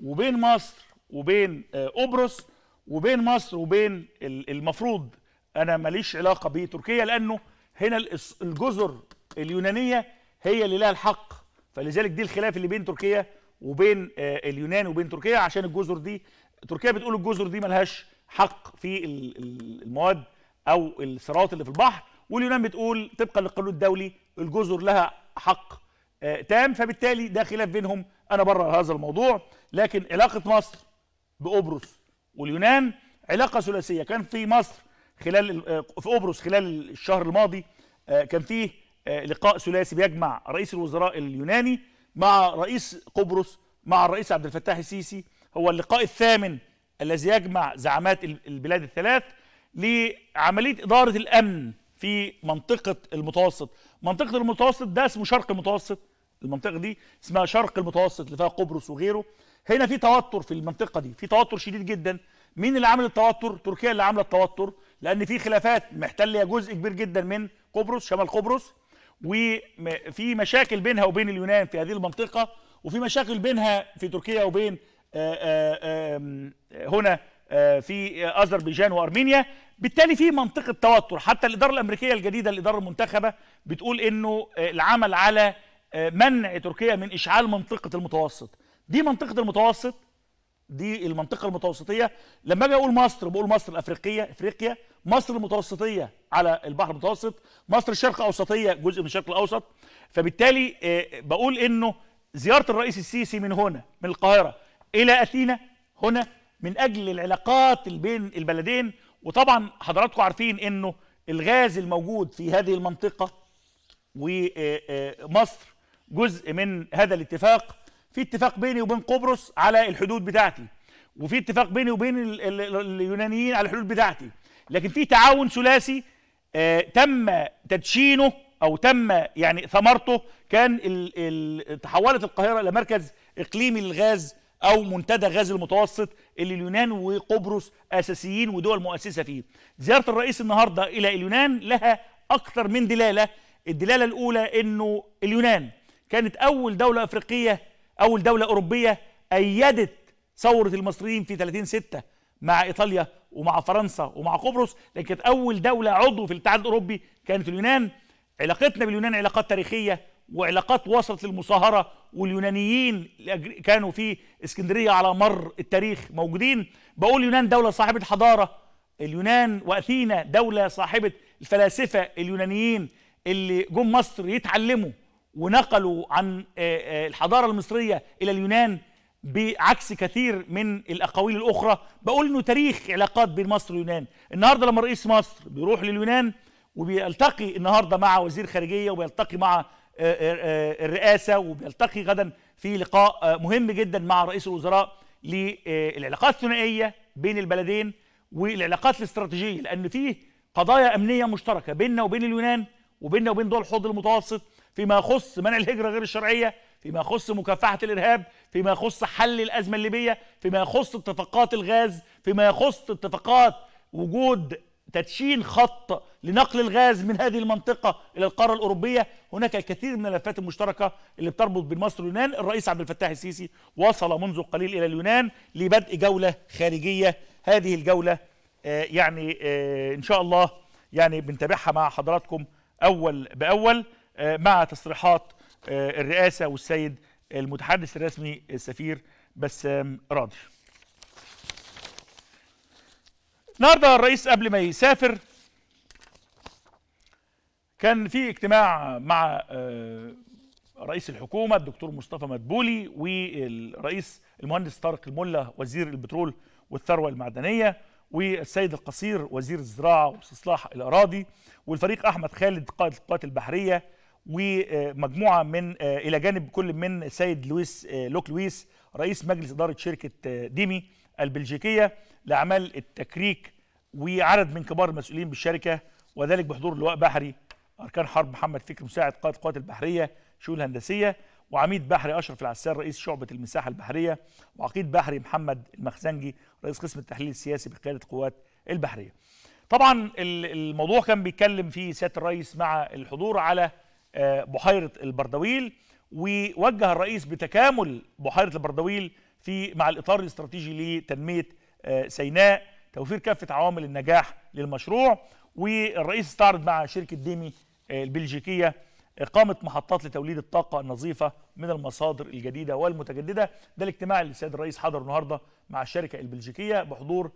وبين مصر وبين آه، قبرص وبين مصر وبين المفروض انا ماليش علاقه بتركيا لانه هنا الجزر اليونانيه هي اللي لها الحق فلذلك دي الخلاف اللي بين تركيا وبين اليونان وبين تركيا عشان الجزر دي تركيا بتقول الجزر دي ملهاش حق في المواد او الثروات اللي في البحر واليونان بتقول طبقا للقانون الدولي الجزر لها حق آه، تام فبالتالي ده خلاف بينهم انا بره هذا الموضوع لكن علاقه مصر بقبرص واليونان علاقه ثلاثيه كان في مصر خلال آه، في قبرص خلال الشهر الماضي آه، كان فيه لقاء ثلاثي بيجمع رئيس الوزراء اليوناني مع رئيس قبرص مع الرئيس عبد الفتاح السيسي هو اللقاء الثامن الذي يجمع زعامات البلاد الثلاث لعملية إدارة الأمن في منطقة المتوسط منطقة المتوسط ده اسمه شرق المتوسط المنطقة دي اسمها شرق المتوسط اللي فيها قبرص وغيره هنا في توتر في المنطقة دي في توتر شديد جدا مين اللي عامل التوتر تركيا اللي عامله التوتر لأن في خلافات محتلة جزء كبير جدا من قبرص شمال قبرص وفي مشاكل بينها وبين اليونان في هذه المنطقة وفي مشاكل بينها في تركيا وبين آه، آه، هنا آه، في اذربيجان وارمينيا بالتالي في منطقه توتر حتى الاداره الامريكيه الجديده الاداره المنتخبه بتقول انه العمل على منع تركيا من اشعال منطقه المتوسط دي منطقه المتوسط دي المنطقه المتوسطيه لما اجي اقول مصر بقول مصر الافريقيه افريقيا مصر المتوسطيه على البحر المتوسط مصر الشرق اوسطيه جزء من الشرق الاوسط فبالتالي بقول انه زياره الرئيس السيسي من هنا من القاهره إلى أثينا هنا من أجل العلاقات بين البلدين وطبعا حضراتكم عارفين أنه الغاز الموجود في هذه المنطقة ومصر آه، آه، جزء من هذا الاتفاق في اتفاق بيني وبين قبرص على الحدود بتاعتي وفي اتفاق بيني وبين اليونانيين على الحدود بتاعتي لكن في تعاون ثلاثي آه، تم تدشينه او تم يعني ثمرته كان تحولت القاهره الى مركز اقليمي للغاز او منتدى غاز المتوسط اللي اليونان وقبرص اساسيين ودول مؤسسه فيه زياره الرئيس النهارده الى اليونان لها اكثر من دلاله الدلاله الاولى انه اليونان كانت اول دوله افريقيه اول دوله اوروبيه ايدت ثوره المصريين في 30 6 مع ايطاليا ومع فرنسا ومع قبرص لكن كانت اول دوله عضو في الاتحاد الاوروبي كانت اليونان علاقتنا باليونان علاقات تاريخيه وعلاقات وصلت للمصاهرة واليونانيين كانوا في اسكندرية على مر التاريخ موجودين بقول اليونان دولة صاحبة الحضارة اليونان وأثينا دولة صاحبة الفلاسفة اليونانيين اللي جم مصر يتعلموا ونقلوا عن آه، آه، الحضارة المصرية إلى اليونان بعكس كثير من الأقاويل الأخرى بقول إنه تاريخ علاقات بين مصر واليونان النهاردة لما رئيس مصر بيروح لليونان وبيلتقي النهارده مع وزير خارجيه وبيلتقي مع الرئاسه وبيلتقي غدا في لقاء مهم جدا مع رئيس الوزراء للعلاقات الثنائيه بين البلدين والعلاقات الاستراتيجيه لان فيه قضايا امنيه مشتركه بيننا وبين اليونان وبيننا وبين دول الحوض المتوسط فيما يخص منع الهجره غير الشرعيه فيما يخص مكافحه الارهاب فيما يخص حل الازمه الليبيه فيما يخص اتفاقات الغاز فيما يخص اتفاقات وجود تدشين خط لنقل الغاز من هذه المنطقة إلى القارة الأوروبية هناك الكثير من الملفات المشتركة اللي بتربط بين مصر واليونان الرئيس عبد الفتاح السيسي وصل منذ قليل إلى اليونان لبدء جولة خارجية هذه الجولة آه، يعني آه، إن شاء الله يعني بنتابعها مع حضراتكم أول بأول آه، مع تصريحات الرئاسة والسيد المتحدث الرسمي السفير بسام راضي النهارده الرئيس قبل ما يسافر كان في اجتماع مع آه، رئيس الحكومه الدكتور مصطفى مدبولي والرئيس المهندس طارق الملا وزير البترول والثروه المعدنيه والسيد القصير وزير الزراعه واستصلاح الاراضي والفريق احمد خالد قائد القوات البحريه ومجموعه من آه، الى جانب كل من السيد لويس آه، لوك لويس رئيس مجلس اداره شركه ديمي البلجيكية لأعمال التكريك وعدد من كبار المسؤولين بالشركة وذلك بحضور لواء بحري أركان حرب محمد فكر مساعد قائد قوات البحرية شؤون الهندسية وعميد بحري أشرف العسال رئيس شعبة المساحة البحرية وعقيد بحري محمد المخزنجي رئيس قسم التحليل السياسي بقيادة قوات البحرية طبعا الموضوع كان بيتكلم فيه سيادة الرئيس مع الحضور على آه، بحيرة البردويل ووجه الرئيس بتكامل بحيرة البردويل في مع الاطار الاستراتيجي لتنميه آه، سيناء توفير كافه عوامل النجاح للمشروع والرئيس استعرض مع شركه ديمي آه، البلجيكيه اقامه آه، محطات لتوليد الطاقه النظيفه من المصادر الجديده والمتجدده ده الاجتماع اللي السيد الرئيس حضره النهارده مع الشركه البلجيكيه بحضور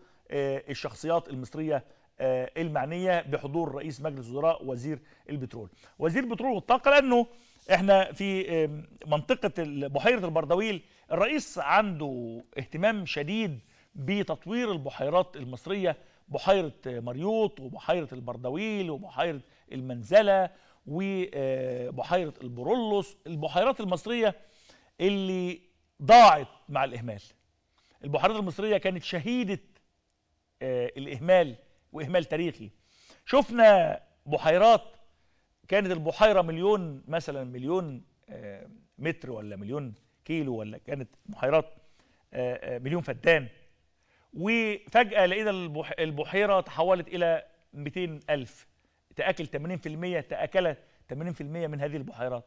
الشخصيات المصريه المعنيه بحضور رئيس مجلس وزراء وزير البترول وزير البترول والطاقه لانه احنا في منطقه بحيره البردويل الرئيس عنده اهتمام شديد بتطوير البحيرات المصريه بحيره مريوط وبحيره البردويل وبحيره المنزله وبحيره آه، البرولوس البحيرات المصريه اللي ضاعت مع الاهمال البحيرات المصريه كانت شهيده آه، الاهمال واهمال تاريخي شفنا بحيرات كانت البحيره مليون مثلا مليون آه، متر ولا مليون كيلو ولا كانت بحيرات آه، آه، مليون فدان وفجاه لقينا البحيره تحولت الى 200 الف تاكل 80% تاكلت 80% من هذه البحيرات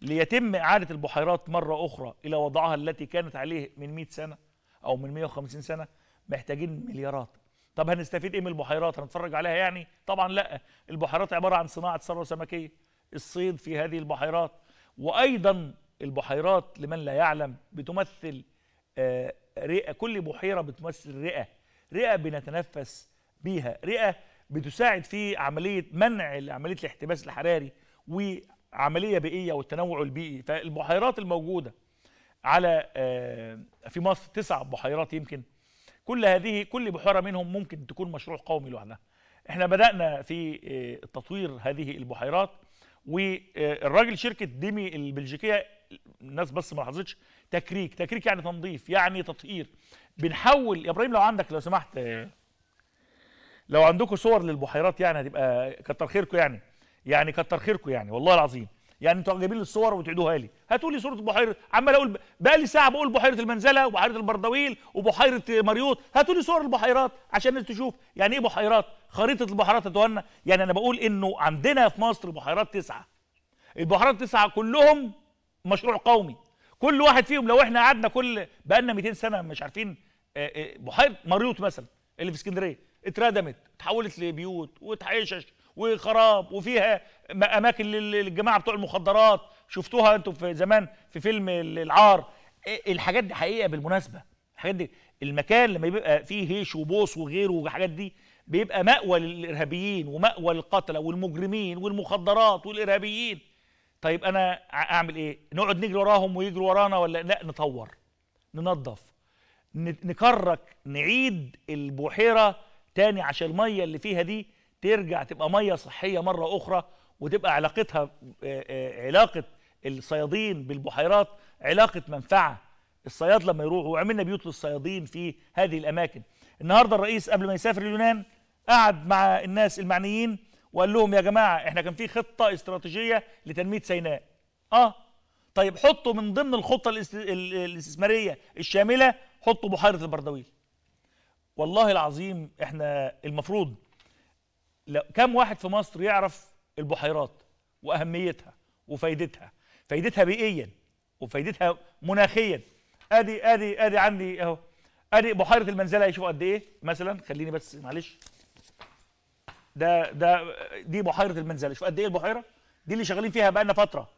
ليتم اعاده البحيرات مره اخرى الى وضعها التي كانت عليه من 100 سنه او من 150 سنه محتاجين مليارات طب هنستفيد ايه من البحيرات هنتفرج عليها يعني طبعا لا البحيرات عباره عن صناعه ثروه سمكيه الصيد في هذه البحيرات وايضا البحيرات لمن لا يعلم بتمثل آه، رئه كل بحيره بتمثل رئه رئه بنتنفس بيها رئه بتساعد في عمليه منع عمليه الاحتباس الحراري وعمليه بيئيه والتنوع البيئي فالبحيرات الموجوده على آه، في مصر تسع بحيرات يمكن كل هذه كل بحيره منهم ممكن تكون مشروع قومي لوحدها احنا بدانا في آه، تطوير هذه البحيرات والراجل شركه ديمي البلجيكيه الناس بس ما لاحظتش تكريك تكريك يعني تنظيف يعني تطهير بنحول يا ابراهيم لو عندك لو سمحت آه، لو عندكم صور للبحيرات يعني هتبقى كتر خيركم يعني يعني كتر خيركم يعني والله العظيم يعني انتوا جايبين لي الصور وتعيدوها لي هاتوا لي صوره بحيره عمال اقول بقى لي ساعه بقول بحيره المنزله وبحيره البردويل وبحيره مريوط هاتوا لي صور البحيرات عشان الناس تشوف يعني ايه بحيرات خريطه البحيرات يا يعني انا بقول انه عندنا في مصر بحيرات تسعه البحيرات تسعه كلهم مشروع قومي كل واحد فيهم لو احنا قعدنا كل بقى لنا 200 سنه مش عارفين آه، آه، بحيره مريوط مثلا اللي في اسكندريه اتردمت اتحولت لبيوت واتعشش وخراب وفيها اماكن للجماعه بتوع المخدرات شفتوها انتم في زمان في فيلم العار إيه، الحاجات دي حقيقه بالمناسبه الحاجات دي المكان لما بيبقى فيه هيش وبوص وغيره وحاجات دي بيبقى مأوى للارهابيين ومأوى للقتله والمجرمين والمخدرات والارهابيين طيب انا اعمل ايه نقعد نجري وراهم ويجروا ورانا ولا لا نطور ننظف نكرك نعيد البحيره تاني عشان الميه اللي فيها دي ترجع تبقى ميه صحيه مره اخرى وتبقى علاقتها علاقه الصيادين بالبحيرات علاقه منفعه الصياد لما يروح وعملنا بيوت للصيادين في هذه الاماكن النهارده الرئيس قبل ما يسافر اليونان قعد مع الناس المعنيين وقال لهم يا جماعه احنا كان في خطه استراتيجيه لتنميه سيناء اه طيب حطوا من ضمن الخطه الاستثماريه الشامله حطوا بحيره البردويل والله العظيم احنا المفروض كم واحد في مصر يعرف البحيرات واهميتها وفايدتها فايدتها بيئيا وفايدتها مناخيا ادي ادي ادي عندي اهو ادي بحيره المنزله شوف قد ايه مثلا خليني بس معلش ده ده دي بحيره المنزله شوف قد ايه البحيره دي اللي شغالين فيها بقالنا فتره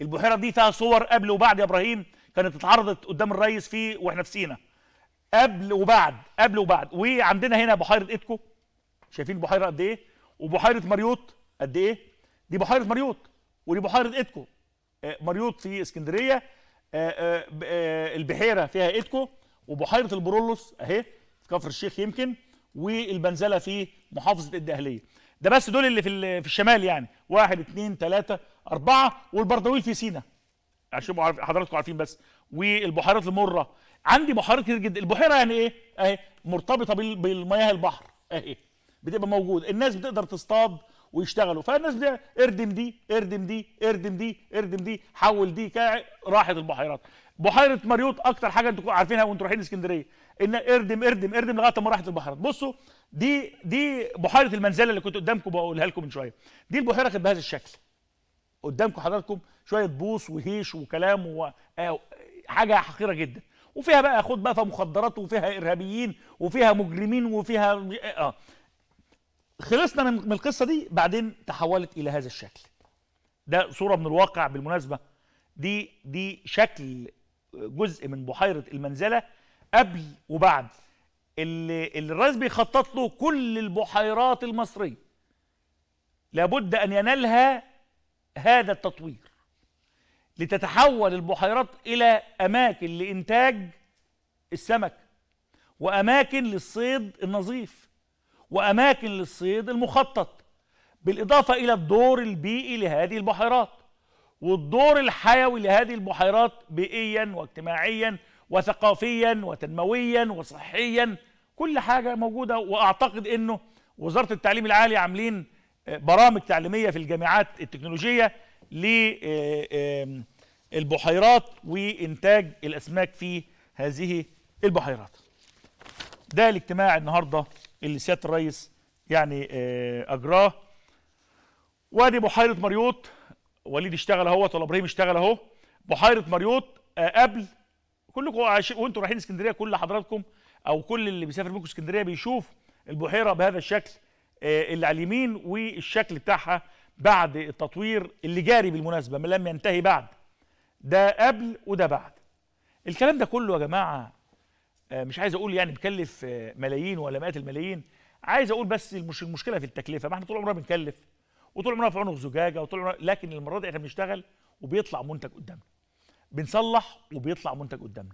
البحيره دي فيها صور قبل وبعد يا ابراهيم كانت اتعرضت قدام الرئيس في واحنا في سينا قبل وبعد قبل وبعد وعندنا هنا بحيره ايدكو شايفين البحيره قد ايه وبحيره مريوط قد ايه دي بحيره مريوط ودي بحيره ايدكو آه، مريوط في اسكندريه آه، آه، البحيره فيها ايدكو وبحيره البرولوس اهي في كفر الشيخ يمكن والبنزله في محافظه الدقهليه ده بس دول اللي في في الشمال يعني واحد اثنين ثلاثة أربعة والبردويل في سينا عشان حضراتكم عارفين بس والبحيرات المرة عندي بحيرات كتير جدا البحيرة يعني إيه؟ أهي مرتبطة بالمياه البحر أهي بتبقى موجود الناس بتقدر تصطاد ويشتغلوا فالناس بتاع اردم دي اردم دي اردم دي اردم دي حول دي راحت البحيرات بحيره مريوط اكتر حاجه انتوا عارفينها وانتوا رايحين اسكندريه ان اردم اردم اردم لغايه ما راحت البحيرات بصوا دي دي بحيره المنزله اللي كنت قدامكم بقولها لكم من شويه دي البحيره كانت بهذا الشكل قدامكم حضراتكم شويه بوص وهيش وكلام و... آه، حاجه حقيره جدا وفيها بقى خد بقى فيها مخدرات وفيها ارهابيين وفيها مجرمين وفيها اه خلصنا من القصه دي بعدين تحولت الى هذا الشكل ده صوره من الواقع بالمناسبه دي دي شكل جزء من بحيره المنزله قبل وبعد اللي, اللي الرئيس بيخطط له كل البحيرات المصريه لابد ان ينالها هذا التطوير لتتحول البحيرات الى اماكن لانتاج السمك واماكن للصيد النظيف وأماكن للصيد المخطط بالإضافة إلى الدور البيئي لهذه البحيرات والدور الحيوي لهذه البحيرات بيئيا واجتماعيا وثقافيا وتنمويا وصحيا كل حاجة موجودة وأعتقد أنه وزارة التعليم العالي عاملين آه، برامج تعليمية في الجامعات التكنولوجية للبحيرات آه، وإنتاج الأسماك في هذه البحيرات ده الاجتماع النهارده اللي سياده الرئيس يعني آه، اجراه وادي بحيره مريوط وليد اشتغل اهو طلب ابراهيم اشتغل اهو بحيره مريوط آه، قبل كلكم وانتم رايحين اسكندريه كل حضراتكم او كل اللي بيسافر منكم اسكندريه بيشوف البحيره بهذا الشكل آه، اللي على اليمين والشكل بتاعها بعد التطوير اللي جاري بالمناسبه لم ينتهي بعد ده قبل وده بعد الكلام ده كله يا جماعه آه، مش عايز اقول يعني بكلف آه، ملايين ولا مئات الملايين عايز اقول بس مش المشكله في التكلفه ما احنا طول عمرنا بنكلف وطول عمرنا في عنق زجاجه وطول عمرنا لكن المره دي احنا بنشتغل وبيطلع منتج قدامنا بنصلح وبيطلع منتج قدامنا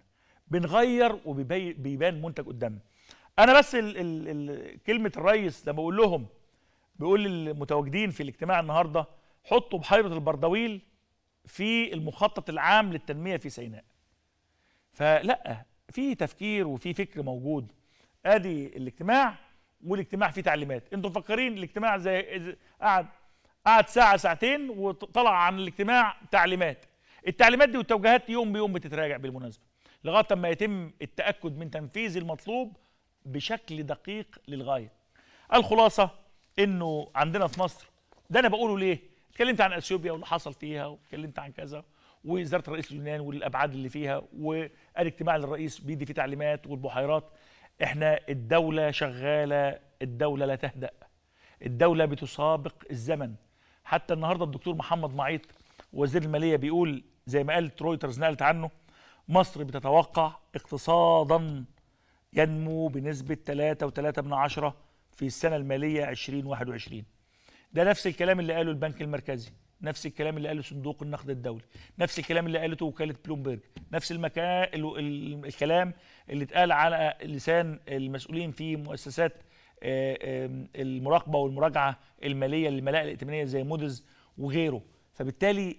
بنغير وبيبان منتج قدامنا انا بس ال ال ال كلمه الرئيس لما بقول لهم بيقول للمتواجدين في الاجتماع النهارده حطوا بحيره البردويل في المخطط العام للتنميه في سيناء فلا في تفكير وفي فكر موجود ادي الاجتماع والاجتماع فيه تعليمات انتم مفكرين الاجتماع زي قعد قعد ساعه ساعتين وطلع عن الاجتماع تعليمات التعليمات دي والتوجيهات يوم بيوم بتتراجع بالمناسبه لغايه ما يتم التاكد من تنفيذ المطلوب بشكل دقيق للغايه الخلاصه انه عندنا في مصر ده انا بقوله ليه اتكلمت عن اثيوبيا واللي حصل فيها واتكلمت عن كذا وزاره الرئيس اليونان والابعاد اللي فيها والاجتماع للرئيس بيدي فيه تعليمات والبحيرات احنا الدوله شغاله الدوله لا تهدا الدوله بتسابق الزمن حتى النهارده الدكتور محمد معيط وزير الماليه بيقول زي ما قالت رويترز نقلت عنه مصر بتتوقع اقتصادا ينمو بنسبه 3.3 في السنه الماليه 2021 ده نفس الكلام اللي قاله البنك المركزي نفس الكلام اللي قاله صندوق النقد الدولي نفس الكلام اللي قالته وكاله بلومبرج نفس المكان الكلام اللي اتقال على لسان المسؤولين في مؤسسات آه، المراقبه والمراجعه الماليه للملاءه الائتمانيه زي مودز وغيره فبالتالي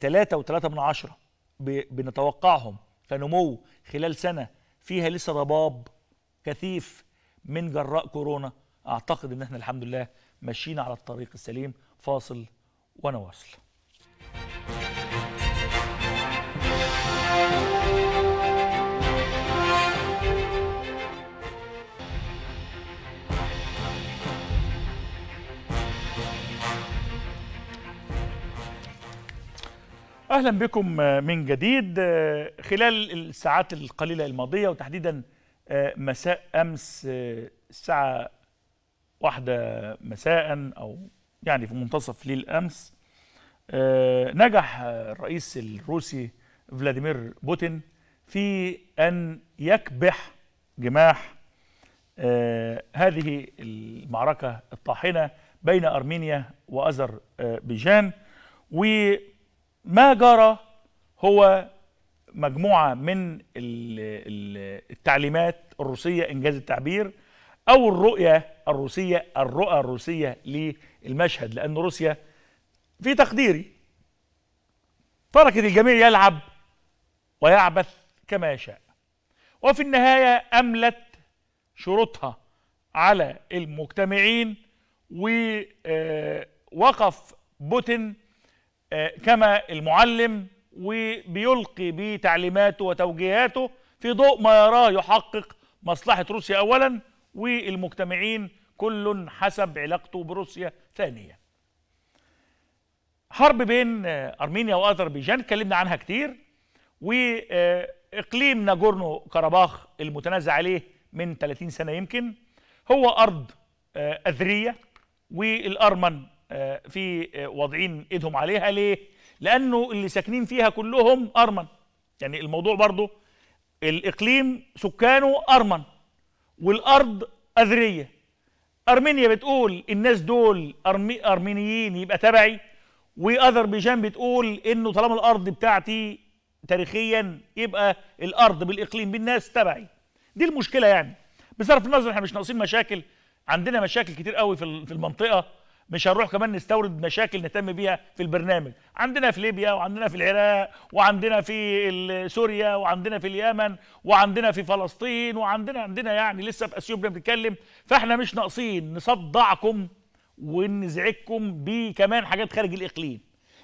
3 آه، و3 من عشرة بنتوقعهم كنمو خلال سنه فيها لسه ضباب كثيف من جراء كورونا اعتقد ان احنا الحمد لله ماشيين على الطريق السليم فاصل وانا واصل اهلا بكم آه، من جديد آه، خلال الساعات القليله الماضيه وتحديدا آه، مساء امس الساعه واحدة مساء او يعني في منتصف ليل امس آه، نجح الرئيس الروسي فلاديمير بوتين في ان يكبح جماح آه، هذه المعركه الطاحنه بين ارمينيا واذربيجان وما جرى هو مجموعه من التعليمات الروسيه انجاز التعبير أو الرؤية الروسية الرؤى الروسية للمشهد لأن روسيا في تقديري تركت الجميع يلعب ويعبث كما يشاء وفي النهاية أملت شروطها على المجتمعين ووقف آه، بوتين آه، كما المعلم وبيلقي بتعليماته وتوجيهاته في ضوء ما يراه يحقق مصلحة روسيا أولا والمجتمعين كل حسب علاقته بروسيا ثانية حرب بين أرمينيا وأذربيجان اتكلمنا عنها كتير وإقليم ناجورنو كرباخ المتنازع عليه من 30 سنة يمكن هو أرض آه، أذرية والأرمن آه، في آه، واضعين إيدهم عليها ليه؟ لأنه اللي ساكنين فيها كلهم أرمن يعني الموضوع برضه الإقليم سكانه أرمن والارض اذريه ارمينيا بتقول الناس دول أرمي ارمينيين يبقى تبعي واذربيجان بتقول انه طالما الارض بتاعتي تاريخيا يبقى الارض بالاقليم بالناس تبعي دي المشكله يعني بصرف النظر احنا مش ناقصين مشاكل عندنا مشاكل كتير قوي في المنطقه مش هنروح كمان نستورد مشاكل نهتم بيها في البرنامج عندنا في ليبيا وعندنا في العراق وعندنا في سوريا وعندنا في اليمن وعندنا في فلسطين وعندنا عندنا يعني لسه في اثيوبيا بنتكلم فاحنا مش ناقصين نصدعكم ونزعجكم بكمان حاجات خارج الاقليم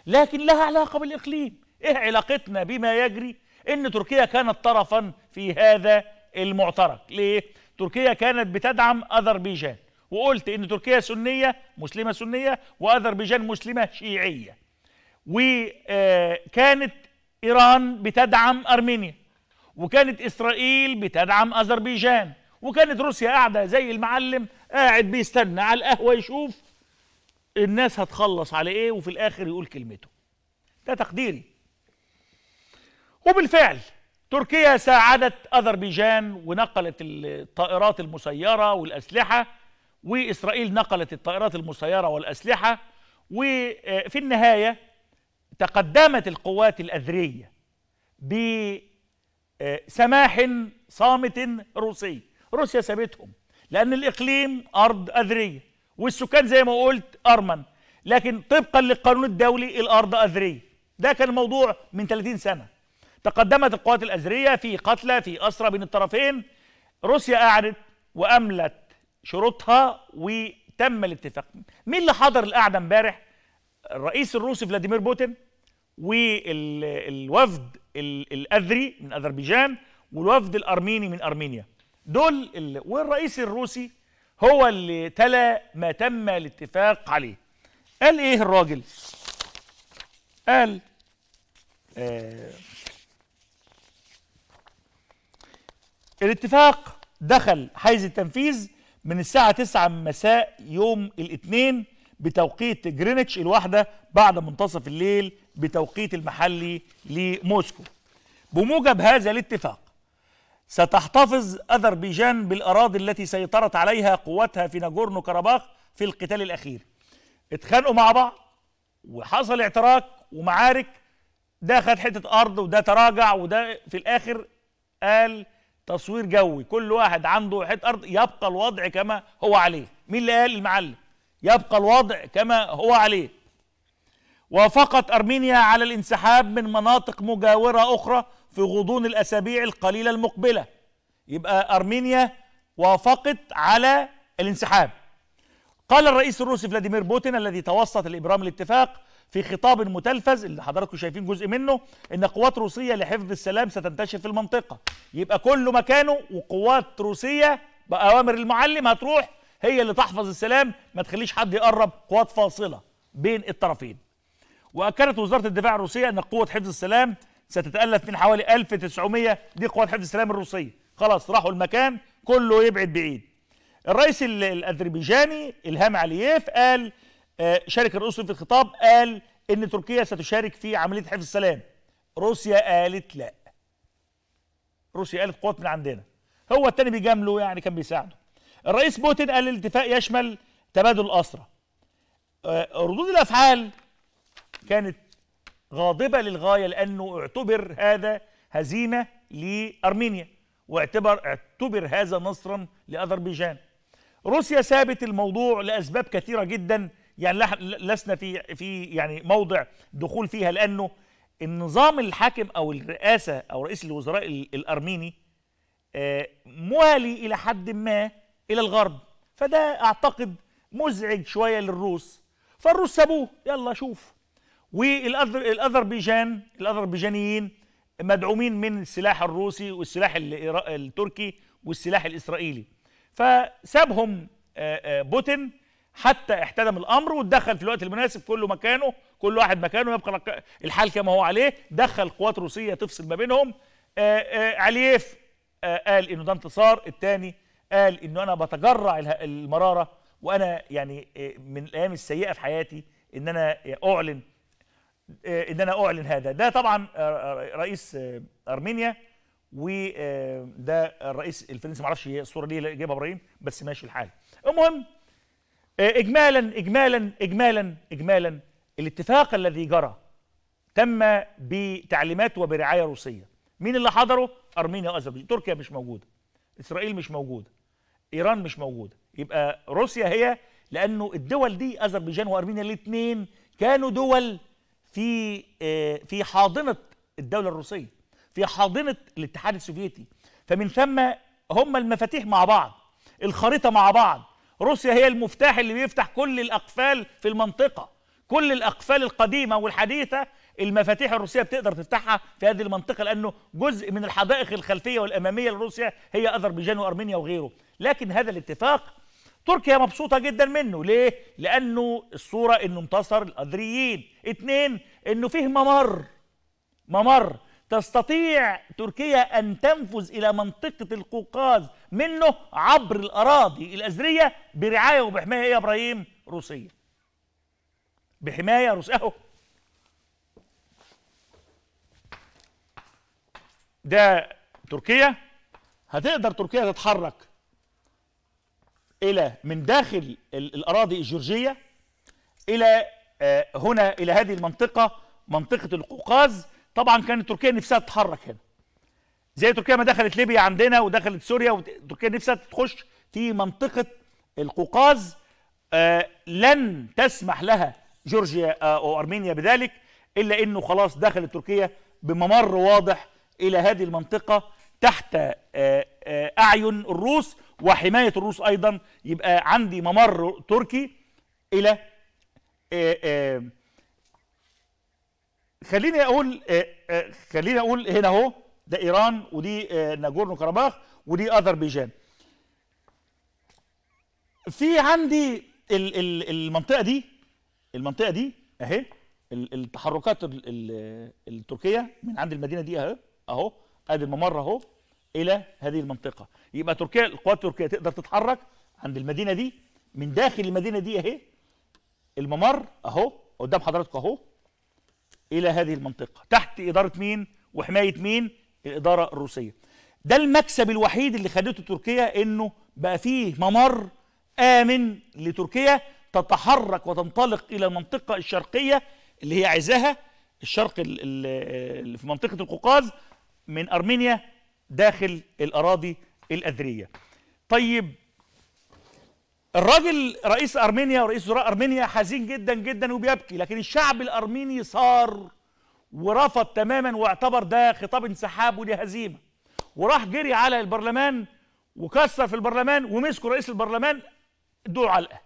لكن لها علاقه بالاقليم ايه علاقتنا بما يجري ان تركيا كانت طرفا في هذا المعترك ليه تركيا كانت بتدعم اذربيجان وقلت ان تركيا سنيه مسلمه سنيه واذربيجان مسلمه شيعيه وكانت ايران بتدعم ارمينيا وكانت اسرائيل بتدعم اذربيجان وكانت روسيا قاعده زي المعلم قاعد بيستنى على القهوه يشوف الناس هتخلص على ايه وفي الاخر يقول كلمته ده تقديري وبالفعل تركيا ساعدت اذربيجان ونقلت الطائرات المسيره والاسلحه وإسرائيل نقلت الطائرات المسيرة والأسلحة وفي النهاية تقدمت القوات الأذرية بسماح صامت روسي روسيا سابتهم لأن الإقليم أرض أذرية والسكان زي ما قلت أرمن لكن طبقا للقانون الدولي الأرض أذرية ده كان الموضوع من 30 سنة تقدمت القوات الأذرية في قتلى في أسرى بين الطرفين روسيا اعلنت وأملت شروطها وتم الاتفاق مين اللي حضر القعده امبارح الرئيس الروسي فلاديمير بوتين والوفد الاذري من اذربيجان والوفد الارميني من ارمينيا دول والرئيس الروسي هو اللي تلا ما تم الاتفاق عليه قال ايه الراجل قال آه الاتفاق دخل حيز التنفيذ من الساعة 9 مساء يوم الاثنين بتوقيت جرينتش الواحدة بعد منتصف الليل بتوقيت المحلي لموسكو بموجب هذا الاتفاق ستحتفظ أذربيجان بالأراضي التي سيطرت عليها قواتها في ناجورنو كرباخ في القتال الأخير اتخانقوا مع بعض وحصل اعتراك ومعارك ده خد حتة أرض وده تراجع وده في الآخر قال تصوير جوي كل واحد عنده حته ارض يبقى الوضع كما هو عليه مين اللي قال المعلم يبقى الوضع كما هو عليه وافقت ارمينيا على الانسحاب من مناطق مجاوره اخرى في غضون الاسابيع القليله المقبله يبقى ارمينيا وافقت على الانسحاب قال الرئيس الروسي فلاديمير بوتين الذي توسط لابرام الاتفاق في خطاب متلفز اللي حضراتكم شايفين جزء منه ان قوات روسيه لحفظ السلام ستنتشر في المنطقه يبقى كله مكانه وقوات روسيه باوامر المعلم هتروح هي اللي تحفظ السلام ما تخليش حد يقرب قوات فاصله بين الطرفين واكدت وزاره الدفاع الروسيه ان قوه حفظ السلام ستتالف من حوالي 1900 دي قوات حفظ السلام الروسيه خلاص راحوا المكان كله يبعد بعيد الرئيس الاذربيجاني الهام علييف قال آه، شارك الرئيس في الخطاب قال ان تركيا ستشارك في عمليه حفظ السلام روسيا قالت لا روسيا قالت قوات من عندنا هو التاني بيجامله يعني كان بيساعده الرئيس بوتين قال الاتفاق يشمل تبادل الاسرى آه، ردود الافعال كانت غاضبه للغايه لانه اعتبر هذا هزيمه لارمينيا واعتبر اعتبر هذا نصرا لاذربيجان روسيا سابت الموضوع لاسباب كثيره جدا يعني لسنا في في يعني موضع دخول فيها لانه النظام الحاكم او الرئاسه او رئيس الوزراء الارميني آه، موالي الى حد ما الى الغرب فده اعتقد مزعج شويه للروس فالروس سابوه يلا شوف والاذربيجان الاذربيجانيين مدعومين من السلاح الروسي والسلاح التركي والسلاح الاسرائيلي فسابهم آه، آه، بوتين حتى احتدم الامر واتدخل في الوقت المناسب كله مكانه كل واحد مكانه يبقى الحال كما هو عليه دخل قوات روسيه تفصل ما بينهم آه، آه، علييف آه، قال انه ده انتصار الثاني قال انه انا بتجرع المراره وانا يعني من الايام السيئه في حياتي ان انا اعلن ان انا اعلن هذا ده طبعا رئيس ارمينيا وده الرئيس الفرنسي معرفش الصوره دي جايبها ابراهيم بس ماشي الحال المهم إيه، إجمالا إجمالا إجمالا إجمالا الاتفاق الذي جرى تم بتعليمات وبرعاية روسية مين اللي حضره؟ أرمينيا وأذربيجان تركيا مش موجودة إسرائيل مش موجودة إيران مش موجودة يبقى روسيا هي لأنه الدول دي أذربيجان وأرمينيا الاثنين كانوا دول في إيه، في حاضنة الدولة الروسية في حاضنة الاتحاد السوفيتي فمن ثم هم المفاتيح مع بعض الخريطة مع بعض روسيا هي المفتاح اللي بيفتح كل الاقفال في المنطقه كل الاقفال القديمه والحديثه المفاتيح الروسيه بتقدر تفتحها في هذه المنطقه لانه جزء من الحدائق الخلفيه والاماميه لروسيا هي اذربيجان وارمينيا وغيره لكن هذا الاتفاق تركيا مبسوطه جدا منه ليه لانه الصوره انه انتصر الاذريين اثنين انه فيه ممر ممر تستطيع تركيا أن تنفذ إلى منطقة القوقاز منه عبر الأراضي الأزرية برعاية وبحماية يا إبراهيم روسية بحماية روسية أهو ده تركيا هتقدر تركيا تتحرك إلى من داخل الأراضي الجورجية إلى آه، هنا إلى هذه المنطقة منطقة القوقاز طبعا كانت تركيا نفسها تتحرك هنا زي تركيا ما دخلت ليبيا عندنا ودخلت سوريا وتركيا نفسها تخش في منطقه القوقاز آه لن تسمح لها جورجيا آه او ارمينيا بذلك الا انه خلاص دخلت تركيا بممر واضح الى هذه المنطقه تحت آه, آه، اعين الروس وحمايه الروس ايضا يبقى عندي ممر تركي الى آه، آه، خليني اقول آه، آه، خليني اقول هنا اهو ده ايران ودي آه، ناجورنو كرباخ ودي اذربيجان في عندي المنطقه دي المنطقه دي اهي التحركات التركيه من عند المدينه دي اهو اهو ادي الممر اهو الى هذه المنطقه يبقى تركيا القوات التركيه تقدر تتحرك عند المدينه دي من داخل المدينه دي اهي الممر اهو قدام حضراتكم اهو إلى هذه المنطقة تحت إدارة مين وحماية مين الإدارة الروسية ده المكسب الوحيد اللي خدته تركيا إنه بقى فيه ممر آمن لتركيا تتحرك وتنطلق إلى المنطقة الشرقية اللي هي عايزاها الشرق اللي في منطقة القوقاز من أرمينيا داخل الأراضي الأذرية طيب الراجل رئيس ارمينيا ورئيس وزراء ارمينيا حزين جدا جدا وبيبكي لكن الشعب الارميني صار ورفض تماما واعتبر ده خطاب انسحاب ودي هزيمه وراح جري على البرلمان وكسر في البرلمان ومسكوا رئيس البرلمان ادوا علقه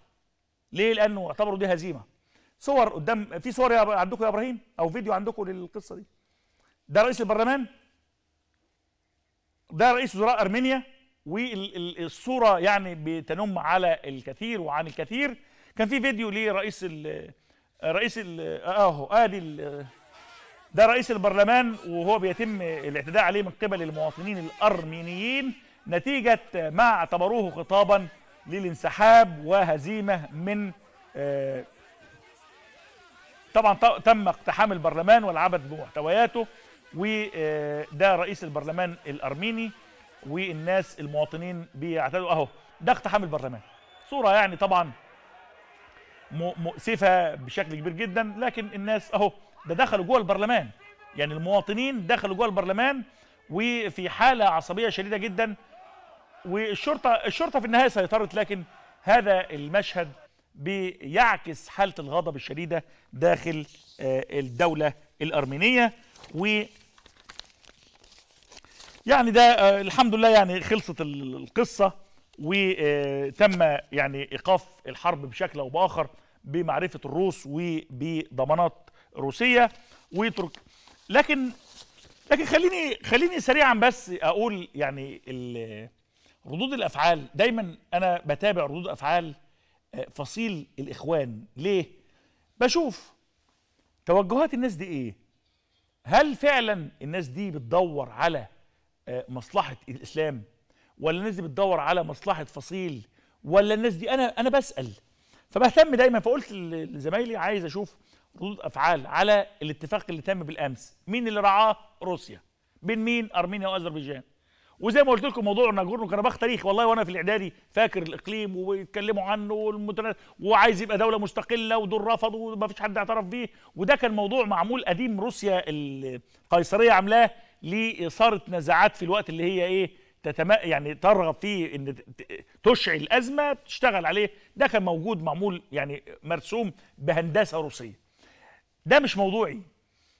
ليه لانه اعتبروا دي هزيمه صور قدام في صور عندكم يا ابراهيم او فيديو عندكم للقصه دي ده رئيس البرلمان ده رئيس وزراء ارمينيا والصورة يعني بتنم على الكثير وعن الكثير كان في فيديو لرئيس رئيس اهو آه، ادي آه ده رئيس البرلمان وهو بيتم الاعتداء عليه من قبل المواطنين الارمينيين نتيجة ما اعتبروه خطابا للانسحاب وهزيمة من آه، طبعا تم اقتحام البرلمان والعبث بمحتوياته وده آه، رئيس البرلمان الارميني والناس المواطنين بيعتدوا اهو ده اقتحام البرلمان صوره يعني طبعا مؤسفه بشكل كبير جدا لكن الناس اهو ده دخلوا جوه البرلمان يعني المواطنين دخلوا جوه البرلمان وفي حاله عصبيه شديده جدا والشرطه الشرطه في النهايه سيطرت لكن هذا المشهد بيعكس حاله الغضب الشديده داخل آه، الدوله الارمينيه و يعني ده آه، الحمد لله يعني خلصت القصة وتم آه، يعني إيقاف الحرب بشكل أو بآخر بمعرفة الروس وبضمانات روسية ويترك لكن لكن خليني خليني سريعا بس أقول يعني ردود الأفعال دايما أنا بتابع ردود أفعال آه، فصيل الإخوان ليه؟ بشوف توجهات الناس دي إيه؟ هل فعلا الناس دي بتدور على آه، مصلحه الاسلام ولا الناس دي بتدور على مصلحه فصيل ولا الناس دي انا انا بسال فبهتم دايما فقلت لزمايلي عايز اشوف ردود افعال على الاتفاق اللي تم بالامس مين اللي رعاه روسيا بين مين ارمينيا واذربيجان وزي ما قلت لكم موضوع ناجورنو كرباخ تاريخي والله وانا في الاعدادي فاكر الاقليم ويتكلموا عنه والمتنس... وعايز يبقى دوله مستقله ودول رفضوا وما فيش حد اعترف بيه وده كان موضوع معمول قديم روسيا القيصريه عاملاه لاثاره نزاعات في الوقت اللي هي ايه تتم يعني ترغب فيه ان تشعل ازمه تشتغل عليه ده كان موجود معمول يعني مرسوم بهندسه روسيه ده مش موضوعي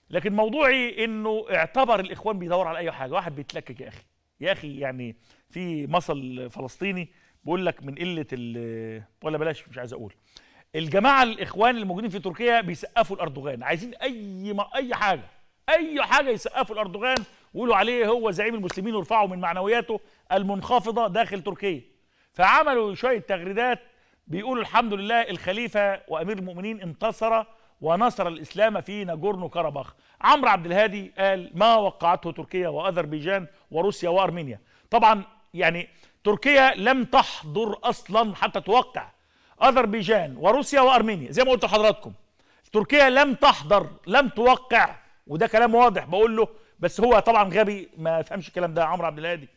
لكن موضوعي انه اعتبر الاخوان بيدور على اي حاجه واحد بيتلكك يا اخي يا اخي يعني في مثل فلسطيني بيقول لك من قله ال ولا بلاش مش عايز اقول الجماعه الاخوان الموجودين في تركيا بيسقفوا الاردوغان عايزين اي ما اي حاجه اي حاجه يسقفوا لاردوغان ويقولوا عليه هو زعيم المسلمين ويرفعوا من معنوياته المنخفضه داخل تركيا فعملوا شويه تغريدات بيقولوا الحمد لله الخليفه وامير المؤمنين انتصر ونصر الاسلام في ناجورنو كاراباخ عمرو عبد الهادي قال ما وقعته تركيا واذربيجان وروسيا وارمينيا طبعا يعني تركيا لم تحضر اصلا حتى توقع اذربيجان وروسيا وارمينيا زي ما قلت لحضراتكم تركيا لم تحضر لم توقع وده كلام واضح بقول له بس هو طبعا غبي ما يفهمش الكلام ده عمرو عبد الهادي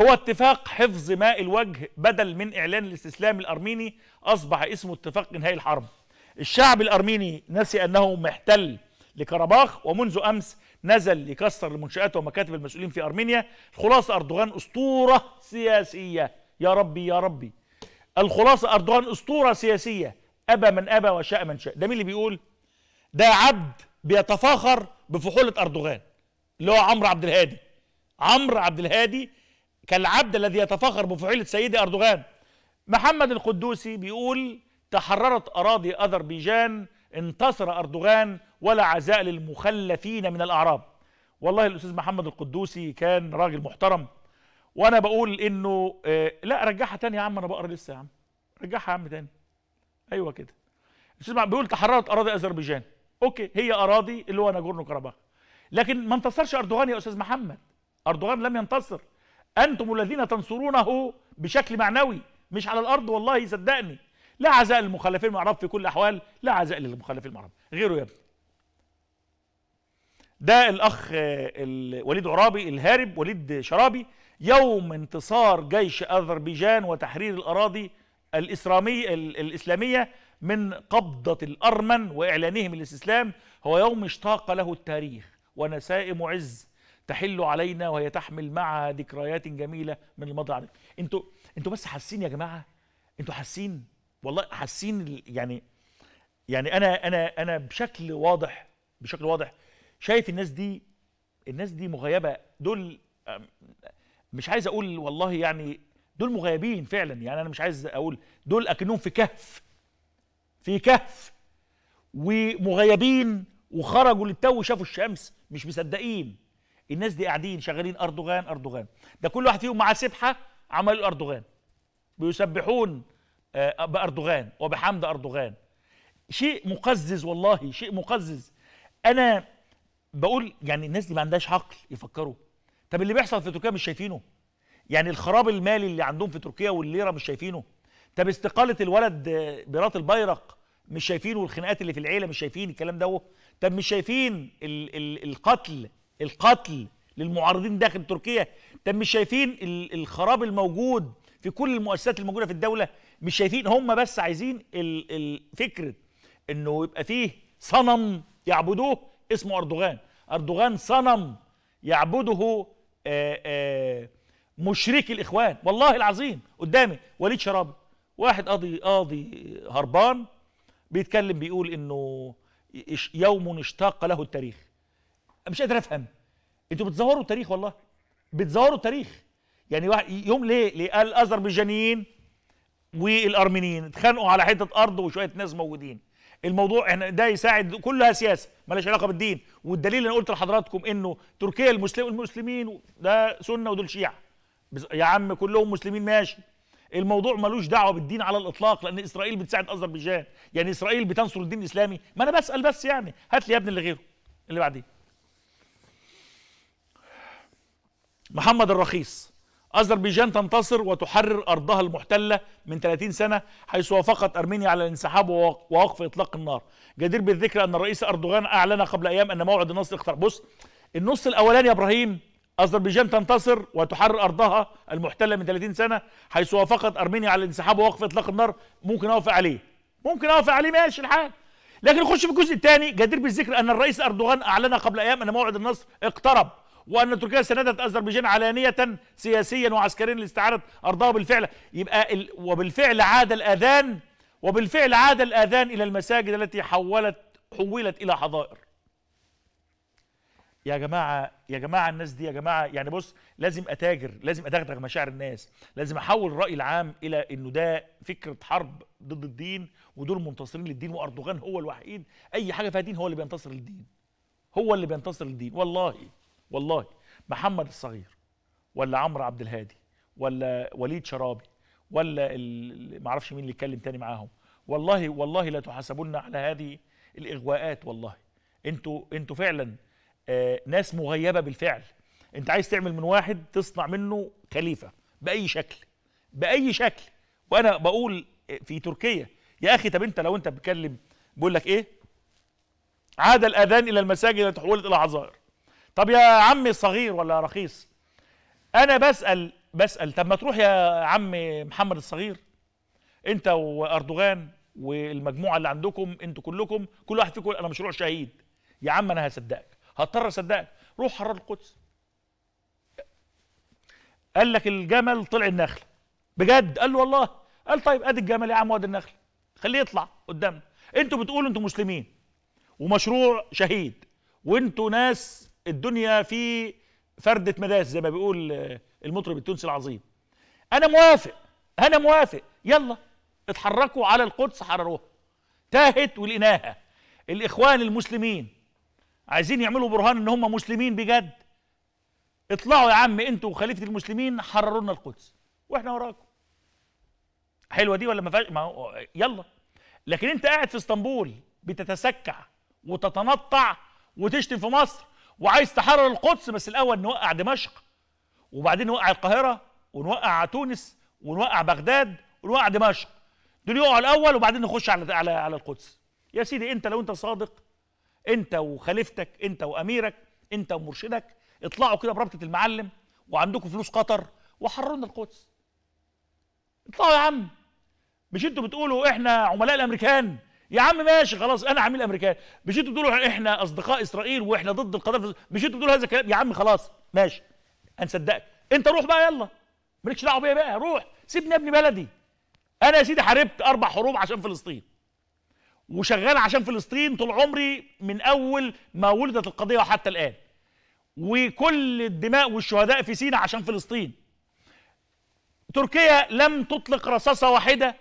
هو اتفاق حفظ ماء الوجه بدل من اعلان الاستسلام الارميني اصبح اسمه اتفاق انهاء الحرب الشعب الارميني نسي انه محتل لكرباخ ومنذ امس نزل يكسر المنشآت ومكاتب المسؤولين في أرمينيا الخلاصة أردوغان أسطورة سياسية يا ربي يا ربي الخلاصة أردوغان أسطورة سياسية أبى من أبى وشاء من شاء ده مين اللي بيقول ده عبد بيتفاخر بفحوله اردوغان اللي هو عمرو عبد الهادي عمرو عبد الهادي كالعبد الذي يتفاخر بفحوله سيدي اردوغان محمد القدوسي بيقول تحررت اراضي اذربيجان انتصر اردوغان ولا عزاء للمخلفين من الاعراب والله الاستاذ محمد القدوسي كان راجل محترم وانا بقول انه آه لا رجعها تاني يا عم انا بقرا لسه يا عم رجعها يا عم تاني ايوه كده الاستاذ بيقول تحررت اراضي اذربيجان اوكي هي اراضي اللي هو ناجورنو كاراباخ لكن ما انتصرش اردوغان يا استاذ محمد اردوغان لم ينتصر انتم الذين تنصرونه بشكل معنوي مش على الارض والله صدقني لا عزاء للمخالفين المعرب في كل الاحوال لا عزاء للمخالفين المعرب غيره يا ابني ده الاخ وليد عرابي الهارب وليد شرابي يوم انتصار جيش اذربيجان وتحرير الاراضي الاسلاميه من قبضة الأرمن وإعلانهم الاستسلام هو يوم اشتاق له التاريخ ونسائم عز تحل علينا وهي تحمل معها ذكريات جميلة من الماضي العظيم انتوا انتوا بس حاسين يا جماعة انتوا حاسين والله حاسين يعني يعني انا انا انا بشكل واضح بشكل واضح شايف الناس دي الناس دي مغيبه دول مش عايز اقول والله يعني دول مغيبين فعلا يعني انا مش عايز اقول دول اكنهم في كهف في كهف ومغيبين وخرجوا للتو شافوا الشمس مش مصدقين الناس دي قاعدين شغالين اردوغان اردوغان ده كل واحد فيهم معاه سبحه عملوا اردوغان بيسبحون آه، باردوغان وبحمد اردوغان شيء مقزز والله شيء مقزز انا بقول يعني الناس دي ما عندهاش عقل يفكروا طب اللي بيحصل في تركيا مش شايفينه يعني الخراب المالي اللي عندهم في تركيا والليره مش شايفينه طب استقاله الولد بيرات البيرق مش شايفينه والخناقات اللي في العيله مش شايفين الكلام ده طب مش شايفين الـ الـ القتل القتل للمعارضين داخل تركيا طب مش شايفين الخراب الموجود في كل المؤسسات الموجوده في الدوله مش شايفين هم بس عايزين فكره انه يبقى فيه صنم يعبدوه اسمه اردوغان اردوغان صنم يعبده مشرك مشركي الاخوان والله العظيم قدامي وليد شرابي واحد قاضي قاضي هربان بيتكلم بيقول انه يوم اشتاق له التاريخ مش قادر افهم انتوا بتزوروا التاريخ والله بتزوروا التاريخ يعني واحد يوم ليه ليه الاذربيجانيين والارمينيين اتخانقوا على حته ارض وشويه ناس موجودين الموضوع احنا ده يساعد كلها سياسه مالهاش علاقه بالدين والدليل انا قلت لحضراتكم انه تركيا المسلم المسلمين ده سنه ودول شيعه يا عم كلهم مسلمين ماشي الموضوع ملوش دعوه بالدين على الاطلاق لان اسرائيل بتساعد اذربيجان يعني اسرائيل بتنصر الدين الاسلامي ما انا بسال بس يعني هات لي يا ابني اللي غيره اللي بعديه محمد الرخيص أذربيجان تنتصر وتحرر أرضها المحتلة من 30 سنة حيث وافقت أرمينيا على الانسحاب ووقف إطلاق النار جدير بالذكر أن الرئيس أردوغان أعلن قبل أيام أن موعد النصر اقترب بص النص الأولاني يا إبراهيم أذربيجان تنتصر وتحرر أرضها المحتلة من 30 سنة حيث وافقت أرمينيا على الانسحاب ووقف إطلاق النار ممكن أوافق عليه ممكن أوافق عليه ماشي الحال لكن نخش في الجزء الثاني جدير بالذكر أن الرئيس أردوغان أعلن قبل أيام أن موعد النصر اقترب وأن تركيا سندت أذربيجان علانية سياسيا وعسكريا لاستعادة أرضها بالفعل يبقى ال... وبالفعل عاد الأذان وبالفعل عاد الأذان إلى المساجد التي حولت حولت إلى حظائر يا جماعه يا جماعه الناس دي يا جماعه يعني بص لازم اتاجر لازم ادغدغ مشاعر الناس لازم احول الراي العام الى انه ده فكره حرب ضد الدين ودول منتصرين للدين واردوغان هو الوحيد اي حاجه فيها دين هو اللي بينتصر للدين هو اللي بينتصر للدين والله والله محمد الصغير ولا عمرو عبد الهادي ولا وليد شرابي ولا ما اعرفش مين اللي اتكلم تاني معاهم والله والله لا تحاسبون على هذه الاغواءات والله انتوا انتوا فعلا آه، ناس مغيبه بالفعل انت عايز تعمل من واحد تصنع منه خليفه باي شكل باي شكل وانا بقول في تركيا يا اخي طب انت لو انت بتكلم بقول لك ايه عاد الاذان الى المساجد تحولت الى عزائر طب يا عمي الصغير ولا يا رخيص انا بسال بسال طب ما تروح يا عم محمد الصغير انت واردوغان والمجموعه اللي عندكم انتوا كلكم كل واحد فيكم انا مشروع شهيد يا عم انا هصدقك هضطر اصدقك روح حرر القدس قال لك الجمل طلع النخل بجد قال له والله قال طيب ادي الجمل يا عم وادي النخل خليه يطلع قدامنا انتوا بتقولوا انتوا مسلمين ومشروع شهيد وانتوا ناس الدنيا في فردة مداس زي ما بيقول آه، المطرب التونسي العظيم انا موافق انا موافق يلا اتحركوا على القدس حرروها تاهت ولقيناها الاخوان المسلمين عايزين يعملوا برهان ان هم مسلمين بجد اطلعوا يا عم انتوا وخليفه المسلمين حرروا لنا القدس واحنا وراكم حلوه دي ولا ما فيهاش ما هو يلا لكن انت قاعد في اسطنبول بتتسكع وتتنطع وتشتم في مصر وعايز تحرر القدس بس الاول نوقع دمشق وبعدين نوقع القاهره ونوقع تونس ونوقع بغداد ونوقع دمشق دول يقعوا الاول وبعدين نخش على على على القدس يا سيدي انت لو انت صادق انت وخليفتك انت واميرك انت ومرشدك اطلعوا كده بربطه المعلم وعندكم فلوس قطر وحررنا القدس اطلعوا يا عم مش انتوا بتقولوا احنا عملاء الامريكان يا عم ماشي خلاص انا عميل امريكان مش انتوا بتقولوا احنا اصدقاء اسرائيل واحنا ضد القذافي مش انتوا بتقولوا هذا الكلام يا عم خلاص ماشي هنصدقك انت روح بقى يلا مالكش دعوه بيا بقى روح سيبني يا ابني بلدي انا يا سيدي حاربت اربع حروب عشان فلسطين وشغال عشان فلسطين طول عمري من اول ما ولدت القضيه وحتى الان وكل الدماء والشهداء في سيناء عشان فلسطين تركيا لم تطلق رصاصه واحده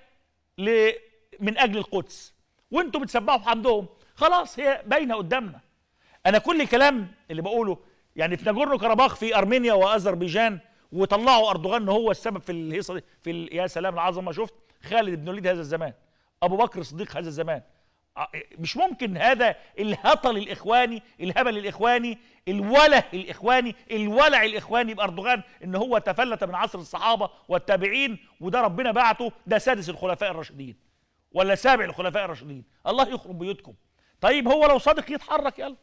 ل... من اجل القدس وانتم بتسبحوا حمدهم خلاص هي باينه قدامنا انا كل الكلام اللي بقوله يعني في ناجورنو كرباخ في ارمينيا واذربيجان وطلعوا اردوغان ان هو السبب في الهيصه دي في ال... يا سلام العظمه شفت خالد بن وليد هذا الزمان ابو بكر الصديق هذا الزمان آه، آه، مش ممكن هذا الهطل الاخواني الهبل الاخواني الوله الاخواني الولع الاخواني باردوغان ان هو تفلت من عصر الصحابه والتابعين وده ربنا بعته ده سادس الخلفاء الراشدين ولا سابع الخلفاء الراشدين الله يخرب بيوتكم طيب هو لو صادق يتحرك يلا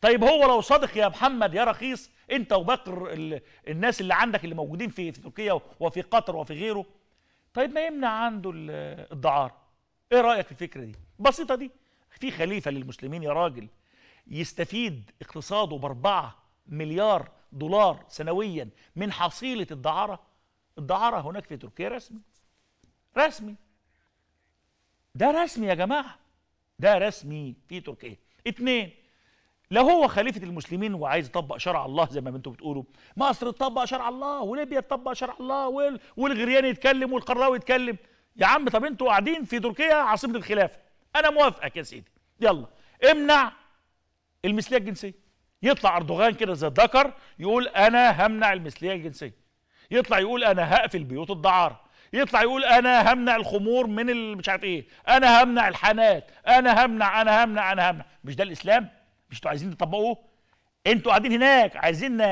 طيب هو لو صادق يا محمد يا رخيص انت وبكر الناس اللي عندك اللي موجودين في تركيا وفي قطر وفي غيره طيب ما يمنع عنده الدعاره ايه رايك في الفكره دي بسيطة دي في خليفة للمسلمين يا راجل يستفيد اقتصاده باربعة مليار دولار سنويا من حصيلة الدعارة الدعارة هناك في تركيا رسمي رسمي ده رسمي يا جماعة ده رسمي في تركيا اتنين لو هو خليفة المسلمين وعايز يطبق شرع الله زي ما انتم بتقولوا مصر تطبق شرع الله وليبيا تطبق شرع الله والغريان يتكلم والقراوي يتكلم يا عم طب انتوا قاعدين في تركيا عاصمة الخلافة انا موافقك يا سيدي يلا امنع المثليه الجنسيه يطلع اردوغان كده زي الذكر يقول انا همنع المثليه الجنسيه يطلع يقول انا هقفل بيوت الدعاره يطلع يقول انا همنع الخمور من مش عارف ايه انا همنع الحانات انا همنع انا همنع انا همنع مش ده الاسلام مش انتوا عايزين تطبقوه انتوا قاعدين هناك عايزين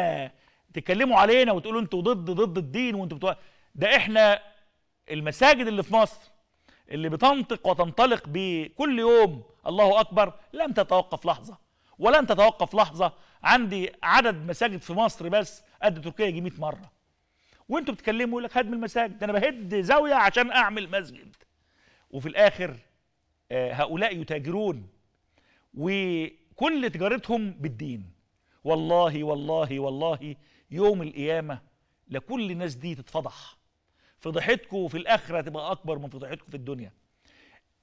تتكلموا علينا وتقولوا انتوا ضد ضد الدين وانتوا بتوع ده احنا المساجد اللي في مصر اللي بتنطق وتنطلق بكل يوم الله أكبر لم تتوقف لحظة ولن تتوقف لحظة عندي عدد مساجد في مصر بس قد تركيا يجي 100 مرة وانتوا بتتكلموا يقول لك هدم المساجد ده انا بهد زاوية عشان اعمل مسجد وفي الاخر آه، هؤلاء يتاجرون وكل تجارتهم بالدين والله والله والله يوم القيامة لكل الناس دي تتفضح فضيحتكم في الاخره تبقى اكبر من فضيحتكم في الدنيا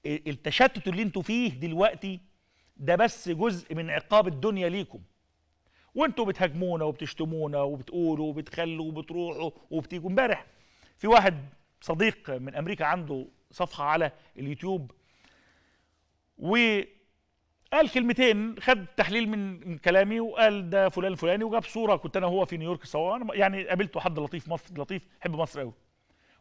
التشتت اللي انتوا فيه دلوقتي ده بس جزء من عقاب الدنيا ليكم وانتوا بتهاجمونا وبتشتمونا وبتقولوا وبتخلوا وبتروحوا وبتيجوا امبارح في واحد صديق من امريكا عنده صفحه على اليوتيوب و قال كلمتين خد تحليل من من كلامي وقال ده فلان فلاني وجاب صوره كنت انا وهو في نيويورك سوا يعني قابلته حد لطيف مصر لطيف حب مصر قوي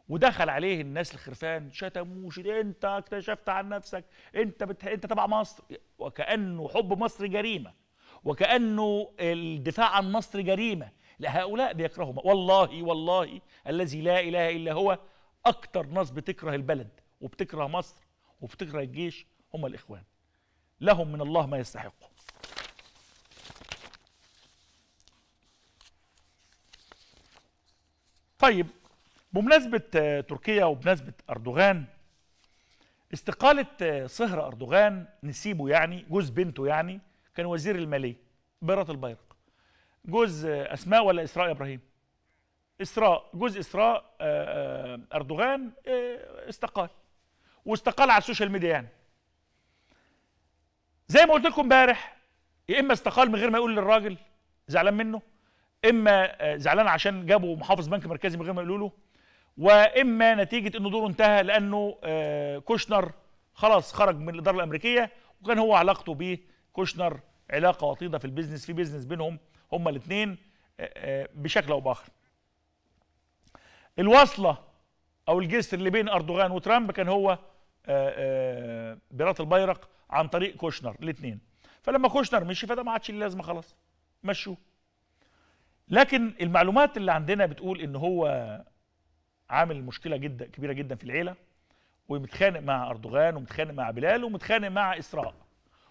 ودخل عليه الناس الخرفان شتموه انت اكتشفت عن نفسك انت بت... انت تبع مصر وكانه حب مصر جريمه وكانه الدفاع عن مصر جريمه لهؤلاء بيكرهوا والله والله الذي لا اله الا هو اكتر ناس بتكره البلد وبتكره مصر وبتكره الجيش هم الاخوان لهم من الله ما يستحقه طيب بمناسبة آه، تركيا وبمناسبة أردوغان استقالة آه، صهر أردوغان نسيبه يعني جوز بنته يعني كان وزير المالية بيرات البيرق جوز آه، أسماء ولا إسراء إبراهيم إسراء جوز إسراء أردوغان استقال واستقال على السوشيال ميديا يعني زي ما قلت لكم امبارح يا اما استقال من غير ما يقول للراجل زعلان منه اما زعلان عشان جابوا محافظ بنك مركزي من غير ما يقولوا له واما نتيجه انه دوره انتهى لانه آه، كوشنر خلاص خرج من الاداره الامريكيه وكان هو علاقته بكوشنر علاقه وطيده في البيزنس في بيزنس بينهم هما الاثنين آه، آه، بشكل او باخر. الوصله او الجسر اللي بين اردوغان وترامب كان هو بيرات البيرق عن طريق كوشنر الاثنين. فلما كوشنر مشي فده ما عادش لازمه خلاص مشوه. لكن المعلومات اللي عندنا بتقول ان هو عامل مشكله جدا كبيره جدا في العيله ومتخانق مع اردوغان ومتخانق مع بلال ومتخانق مع اسراء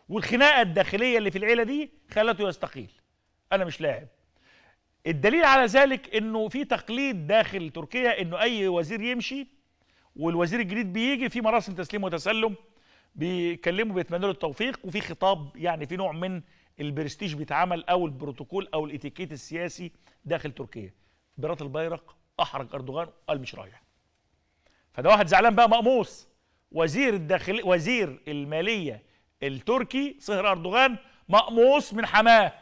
والخناقه الداخليه اللي في العيله دي خلته يستقيل انا مش لاعب الدليل على ذلك انه في تقليد داخل تركيا انه اي وزير يمشي والوزير الجديد بيجي في مراسم تسليم وتسلم بيكلموا بيتمنوا له التوفيق وفي خطاب يعني في نوع من البرستيج بيتعمل او البروتوكول او الاتيكيت السياسي داخل تركيا بيرات البيرق احرج اردوغان قال مش رايح فده واحد زعلان بقى مقموص وزير الداخل وزير الماليه التركي صهر اردوغان مقموص من حماه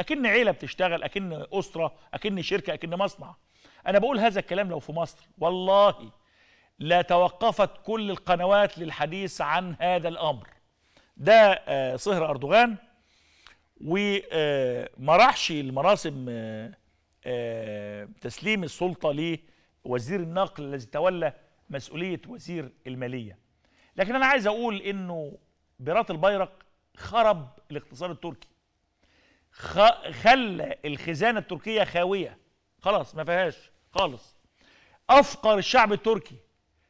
اكن عيله بتشتغل اكن اسره اكن شركه اكن مصنع انا بقول هذا الكلام لو في مصر والله لا توقفت كل القنوات للحديث عن هذا الامر ده آه، صهر اردوغان وما راحش المراسم آه، آه، تسليم السلطة لوزير النقل الذي تولى مسؤولية وزير المالية لكن أنا عايز أقول أنه بيرات البيرق خرب الاقتصاد التركي خلى الخزانة التركية خاوية خلاص ما فيهاش خالص أفقر الشعب التركي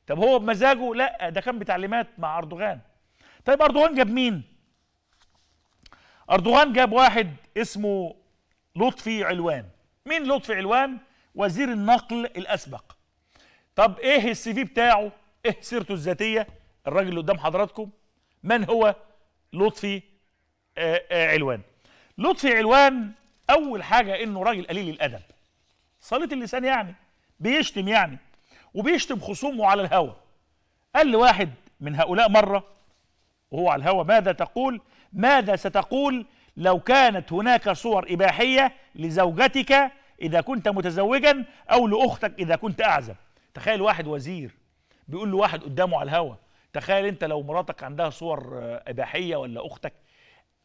طب هو بمزاجه لا ده كان بتعليمات مع أردوغان طيب أردوغان جاب مين أردوغان جاب واحد اسمه لطفي علوان مين لطفي علوان وزير النقل الاسبق طب ايه السي في بتاعه ايه سيرته الذاتيه الراجل اللي قدام حضراتكم من هو لطفي آآ آه، آآ آه، علوان لطفي علوان اول حاجه انه راجل قليل الادب صليت اللسان يعني بيشتم يعني وبيشتم خصومه على الهوى قال لواحد من هؤلاء مره وهو على الهوى ماذا تقول ماذا ستقول لو كانت هناك صور إباحية لزوجتك إذا كنت متزوجا أو لأختك إذا كنت أعزب تخيل واحد وزير بيقول له واحد قدامه على الهوا تخيل أنت لو مراتك عندها صور آه، إباحية ولا أختك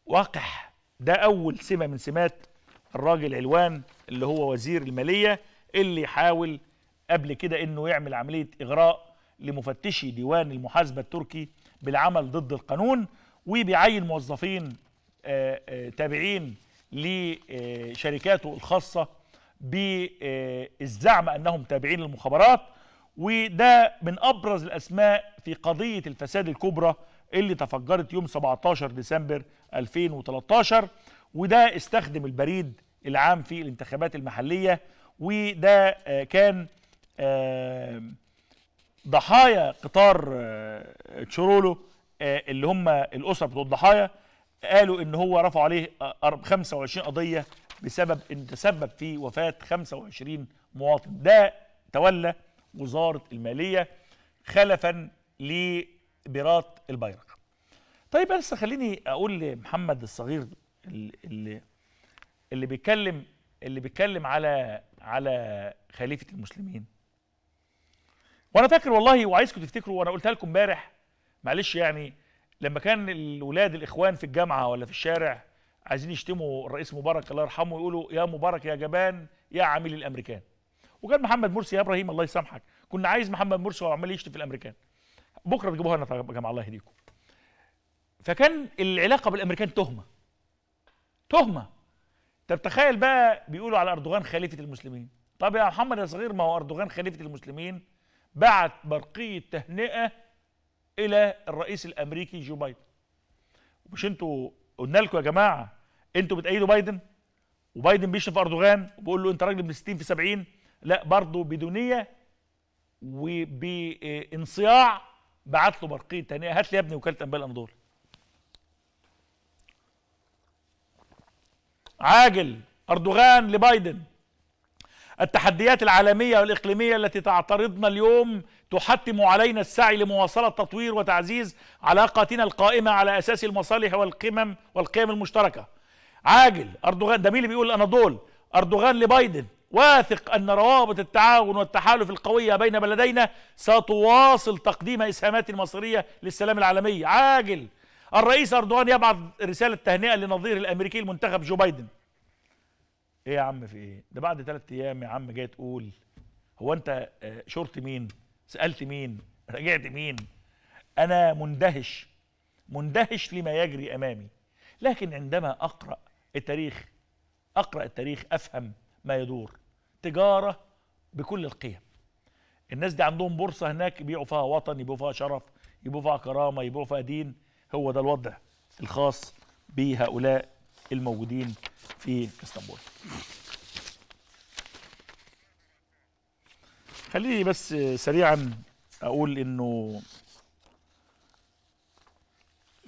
وقح ده أول سمة من سمات الراجل علوان اللي هو وزير المالية اللي يحاول قبل كده أنه يعمل عملية إغراء لمفتشي ديوان المحاسبة التركي بالعمل ضد القانون وبيعين موظفين آه، آه، تابعين لشركاته الخاصة بالزعم أنهم تابعين للمخابرات وده من أبرز الأسماء في قضية الفساد الكبرى اللي تفجرت يوم 17 ديسمبر 2013 وده استخدم البريد العام في الانتخابات المحلية وده آه، كان ضحايا قطار تشورولو اللي هم الأسر بتوع الضحايا قالوا ان هو رفعوا عليه 25 قضيه بسبب ان تسبب في وفاه 25 مواطن ده تولى وزاره الماليه خلفا لبيرات البيرق طيب بس خليني اقول لمحمد الصغير اللي اللي بيتكلم اللي بيتكلم على على خليفه المسلمين وانا فاكر والله وعايزكم تفتكروا وانا قلتها لكم امبارح معلش يعني لما كان الولاد الاخوان في الجامعه ولا في الشارع عايزين يشتموا الرئيس مبارك الله يرحمه يقولوا يا مبارك يا جبان يا عميل الامريكان وكان محمد مرسي يا ابراهيم الله يسامحك كنا عايز محمد مرسي وهو عمال يشتم في الامريكان بكره تجيبوها لنا يا جماعه الله يهديكم فكان العلاقه بالامريكان تهمه تهمه طب تخيل بقى بيقولوا على اردوغان خليفه المسلمين طب يا محمد يا صغير ما هو اردوغان خليفه المسلمين بعت برقيه تهنئه الى الرئيس الامريكي جو بايدن مش انتوا قلنا لكم يا جماعه انتوا بتأيدوا بايدن وبايدن بيشرف اردوغان وبيقول له انت راجل من 60 في 70 لا برضه بدونيه وبانصياع بعت له برقيه تانية هات لي يا ابني وكاله انباء الاناضول عاجل اردوغان لبايدن التحديات العالميه والاقليميه التي تعترضنا اليوم تحتم علينا السعي لمواصلة تطوير وتعزيز علاقاتنا القائمة على أساس المصالح والقمم والقيم المشتركة عاجل أردوغان ده مين اللي بيقول الأناضول أردوغان لبايدن واثق أن روابط التعاون والتحالف القوية بين بلدينا ستواصل تقديم إسهامات مصيرية للسلام العالمي عاجل الرئيس أردوغان يبعث رسالة تهنئة لنظير الأمريكي المنتخب جو بايدن ايه يا عم في ايه ده بعد ثلاثة ايام يا عم جاي تقول هو انت آه، شرط مين سالت مين راجعت مين انا مندهش مندهش لما يجري امامي لكن عندما اقرا التاريخ اقرا التاريخ افهم ما يدور تجاره بكل القيم الناس دي عندهم بورصه هناك يبيعوا فيها وطن يبيعوا فيها شرف يبيعوا فيها كرامه يبيعوا فيها دين هو ده الوضع الخاص بهؤلاء الموجودين في اسطنبول خليني بس سريعا اقول انه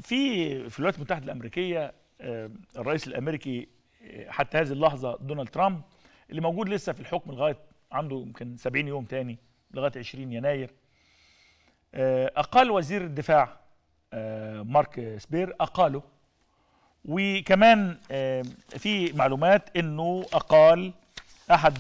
في في الولايات المتحده الامريكيه آه، الرئيس الامريكي آه، حتى هذه اللحظه دونالد ترامب اللي موجود لسه في الحكم لغايه عنده يمكن 70 يوم تاني لغايه 20 يناير آه، اقال وزير الدفاع مارك سبير اقاله وكمان في معلومات انه اقال احد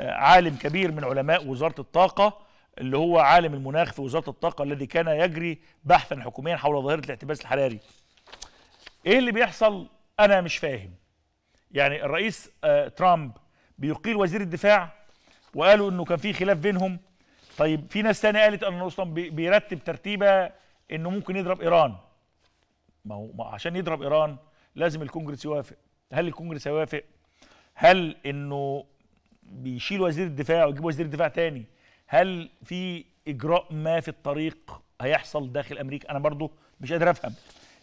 عالم كبير من علماء وزارة الطاقة اللي هو عالم المناخ في وزارة الطاقة الذي كان يجري بحثا حكوميا حول ظاهرة الاحتباس الحراري ايه اللي بيحصل انا مش فاهم يعني الرئيس آه، ترامب بيقيل وزير الدفاع وقالوا انه كان في خلاف بينهم طيب في ناس تانية قالت انه اصلا بيرتب ترتيبه انه ممكن يضرب ايران ما هو عشان يضرب ايران لازم الكونجرس يوافق هل الكونجرس هيوافق هل انه بيشيل وزير الدفاع ويجيب وزير الدفاع تاني هل في اجراء ما في الطريق هيحصل داخل امريكا انا برضو مش قادر افهم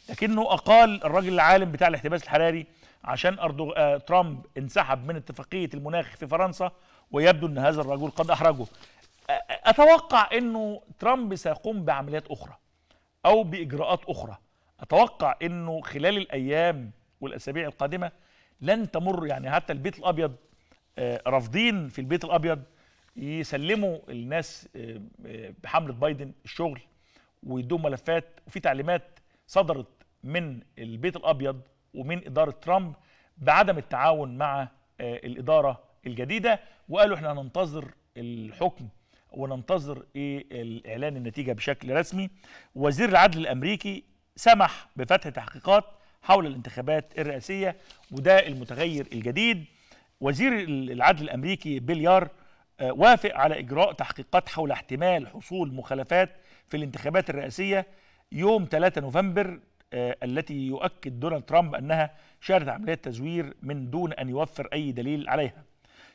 لكنه اقال الراجل العالم بتاع الاحتباس الحراري عشان أردو... آه ترامب انسحب من اتفاقيه المناخ في فرنسا ويبدو ان هذا الرجل قد احرجه اتوقع انه ترامب سيقوم بعمليات اخرى او باجراءات اخرى اتوقع انه خلال الايام والاسابيع القادمه لن تمر يعني حتى البيت الابيض آه، رافضين في البيت الابيض يسلموا الناس آه، آه، بحمله بايدن الشغل ويدوا ملفات وفي تعليمات صدرت من البيت الابيض ومن اداره ترامب بعدم التعاون مع الاداره الجديده وقالوا احنا هننتظر الحكم وننتظر ايه اعلان النتيجه بشكل رسمي وزير العدل الامريكي سمح بفتح تحقيقات حول الانتخابات الرئاسيه وده المتغير الجديد وزير العدل الامريكي بيليار آه، وافق على اجراء تحقيقات حول احتمال حصول مخالفات في الانتخابات الرئاسيه يوم 3 نوفمبر آه، التي يؤكد دونالد ترامب انها شهدت عمليه تزوير من دون ان يوفر اي دليل عليها.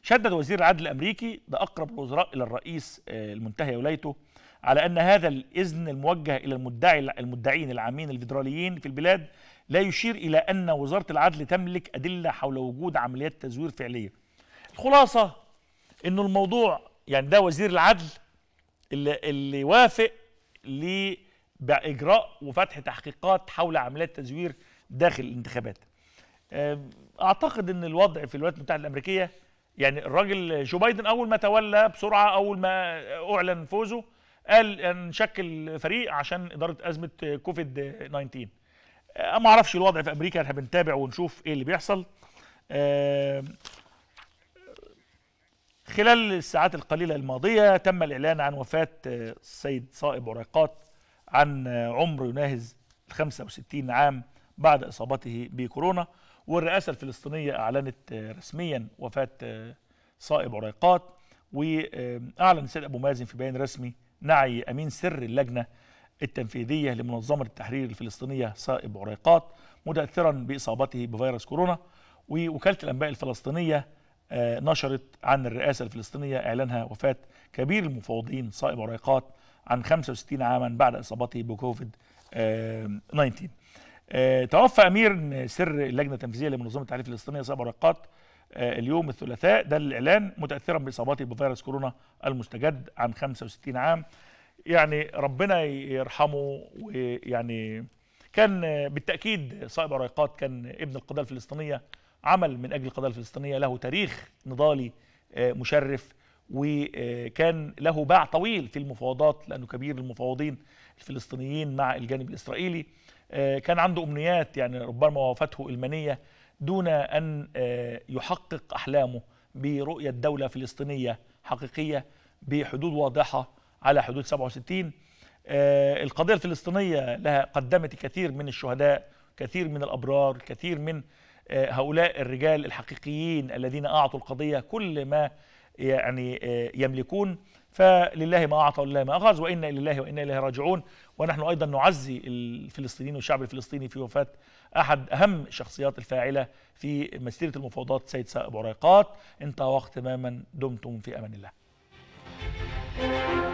شدد وزير العدل الامريكي ده اقرب الوزراء الى الرئيس آه، المنتهي ولايته على ان هذا الاذن الموجه الى المدعي المدعين العامين الفيدراليين في البلاد لا يشير إلى أن وزارة العدل تملك أدلة حول وجود عمليات تزوير فعلية الخلاصة أن الموضوع يعني ده وزير العدل اللي, اللي وافق لإجراء وفتح تحقيقات حول عمليات تزوير داخل الانتخابات أعتقد أن الوضع في الولايات المتحدة الأمريكية يعني الراجل جو بايدن أول ما تولى بسرعة أول ما أعلن فوزه قال نشكل فريق عشان إدارة أزمة كوفيد 19 آه، ما اعرفش الوضع في امريكا احنا بنتابع ونشوف ايه اللي بيحصل آه، خلال الساعات القليله الماضيه تم الاعلان عن وفاه آه، السيد صائب عريقات عن عمر يناهز ال 65 عام بعد اصابته بكورونا والرئاسه الفلسطينيه اعلنت رسميا وفاه صائب عريقات واعلن السيد ابو مازن في بيان رسمي نعي امين سر اللجنه التنفيذية لمنظمة التحرير الفلسطينية صائب عريقات متأثرا بإصابته بفيروس كورونا ووكالة الأنباء الفلسطينية آه، نشرت عن الرئاسة الفلسطينية إعلانها وفاة كبير المفوضين صائب عريقات عن 65 عاما بعد إصابته بكوفيد 19 آه، آه، توفى أمير سر اللجنة التنفيذية لمنظمة التحرير الفلسطينية صائب عريقات اليوم الثلاثاء ده الإعلان متأثرا بإصابته بفيروس كورونا المستجد عن 65 عام يعني ربنا يرحمه ويعني كان بالتاكيد صائب عريقات كان ابن القضيه الفلسطينيه عمل من اجل القضيه الفلسطينيه له تاريخ نضالي آه، مشرف وكان له باع طويل في المفاوضات لانه كبير المفاوضين الفلسطينيين مع الجانب الاسرائيلي آه، كان عنده امنيات يعني ربما وفاته المانيه دون ان آه، يحقق احلامه برؤيه دوله فلسطينيه حقيقيه بحدود واضحه على حدود 67 آه، القضية الفلسطينية لها قدمت كثير من الشهداء كثير من الأبرار كثير من آه، هؤلاء الرجال الحقيقيين الذين أعطوا القضية كل ما يعني آه، يملكون فلله ما أعطى ولله ما أخذ وإنا لله وإنا إليه راجعون ونحن أيضا نعزي الفلسطينيين والشعب الفلسطيني في وفاة أحد أهم الشخصيات الفاعلة في مسيرة المفاوضات سيد سائب عريقات انتهى وقت تماما دمتم في أمان الله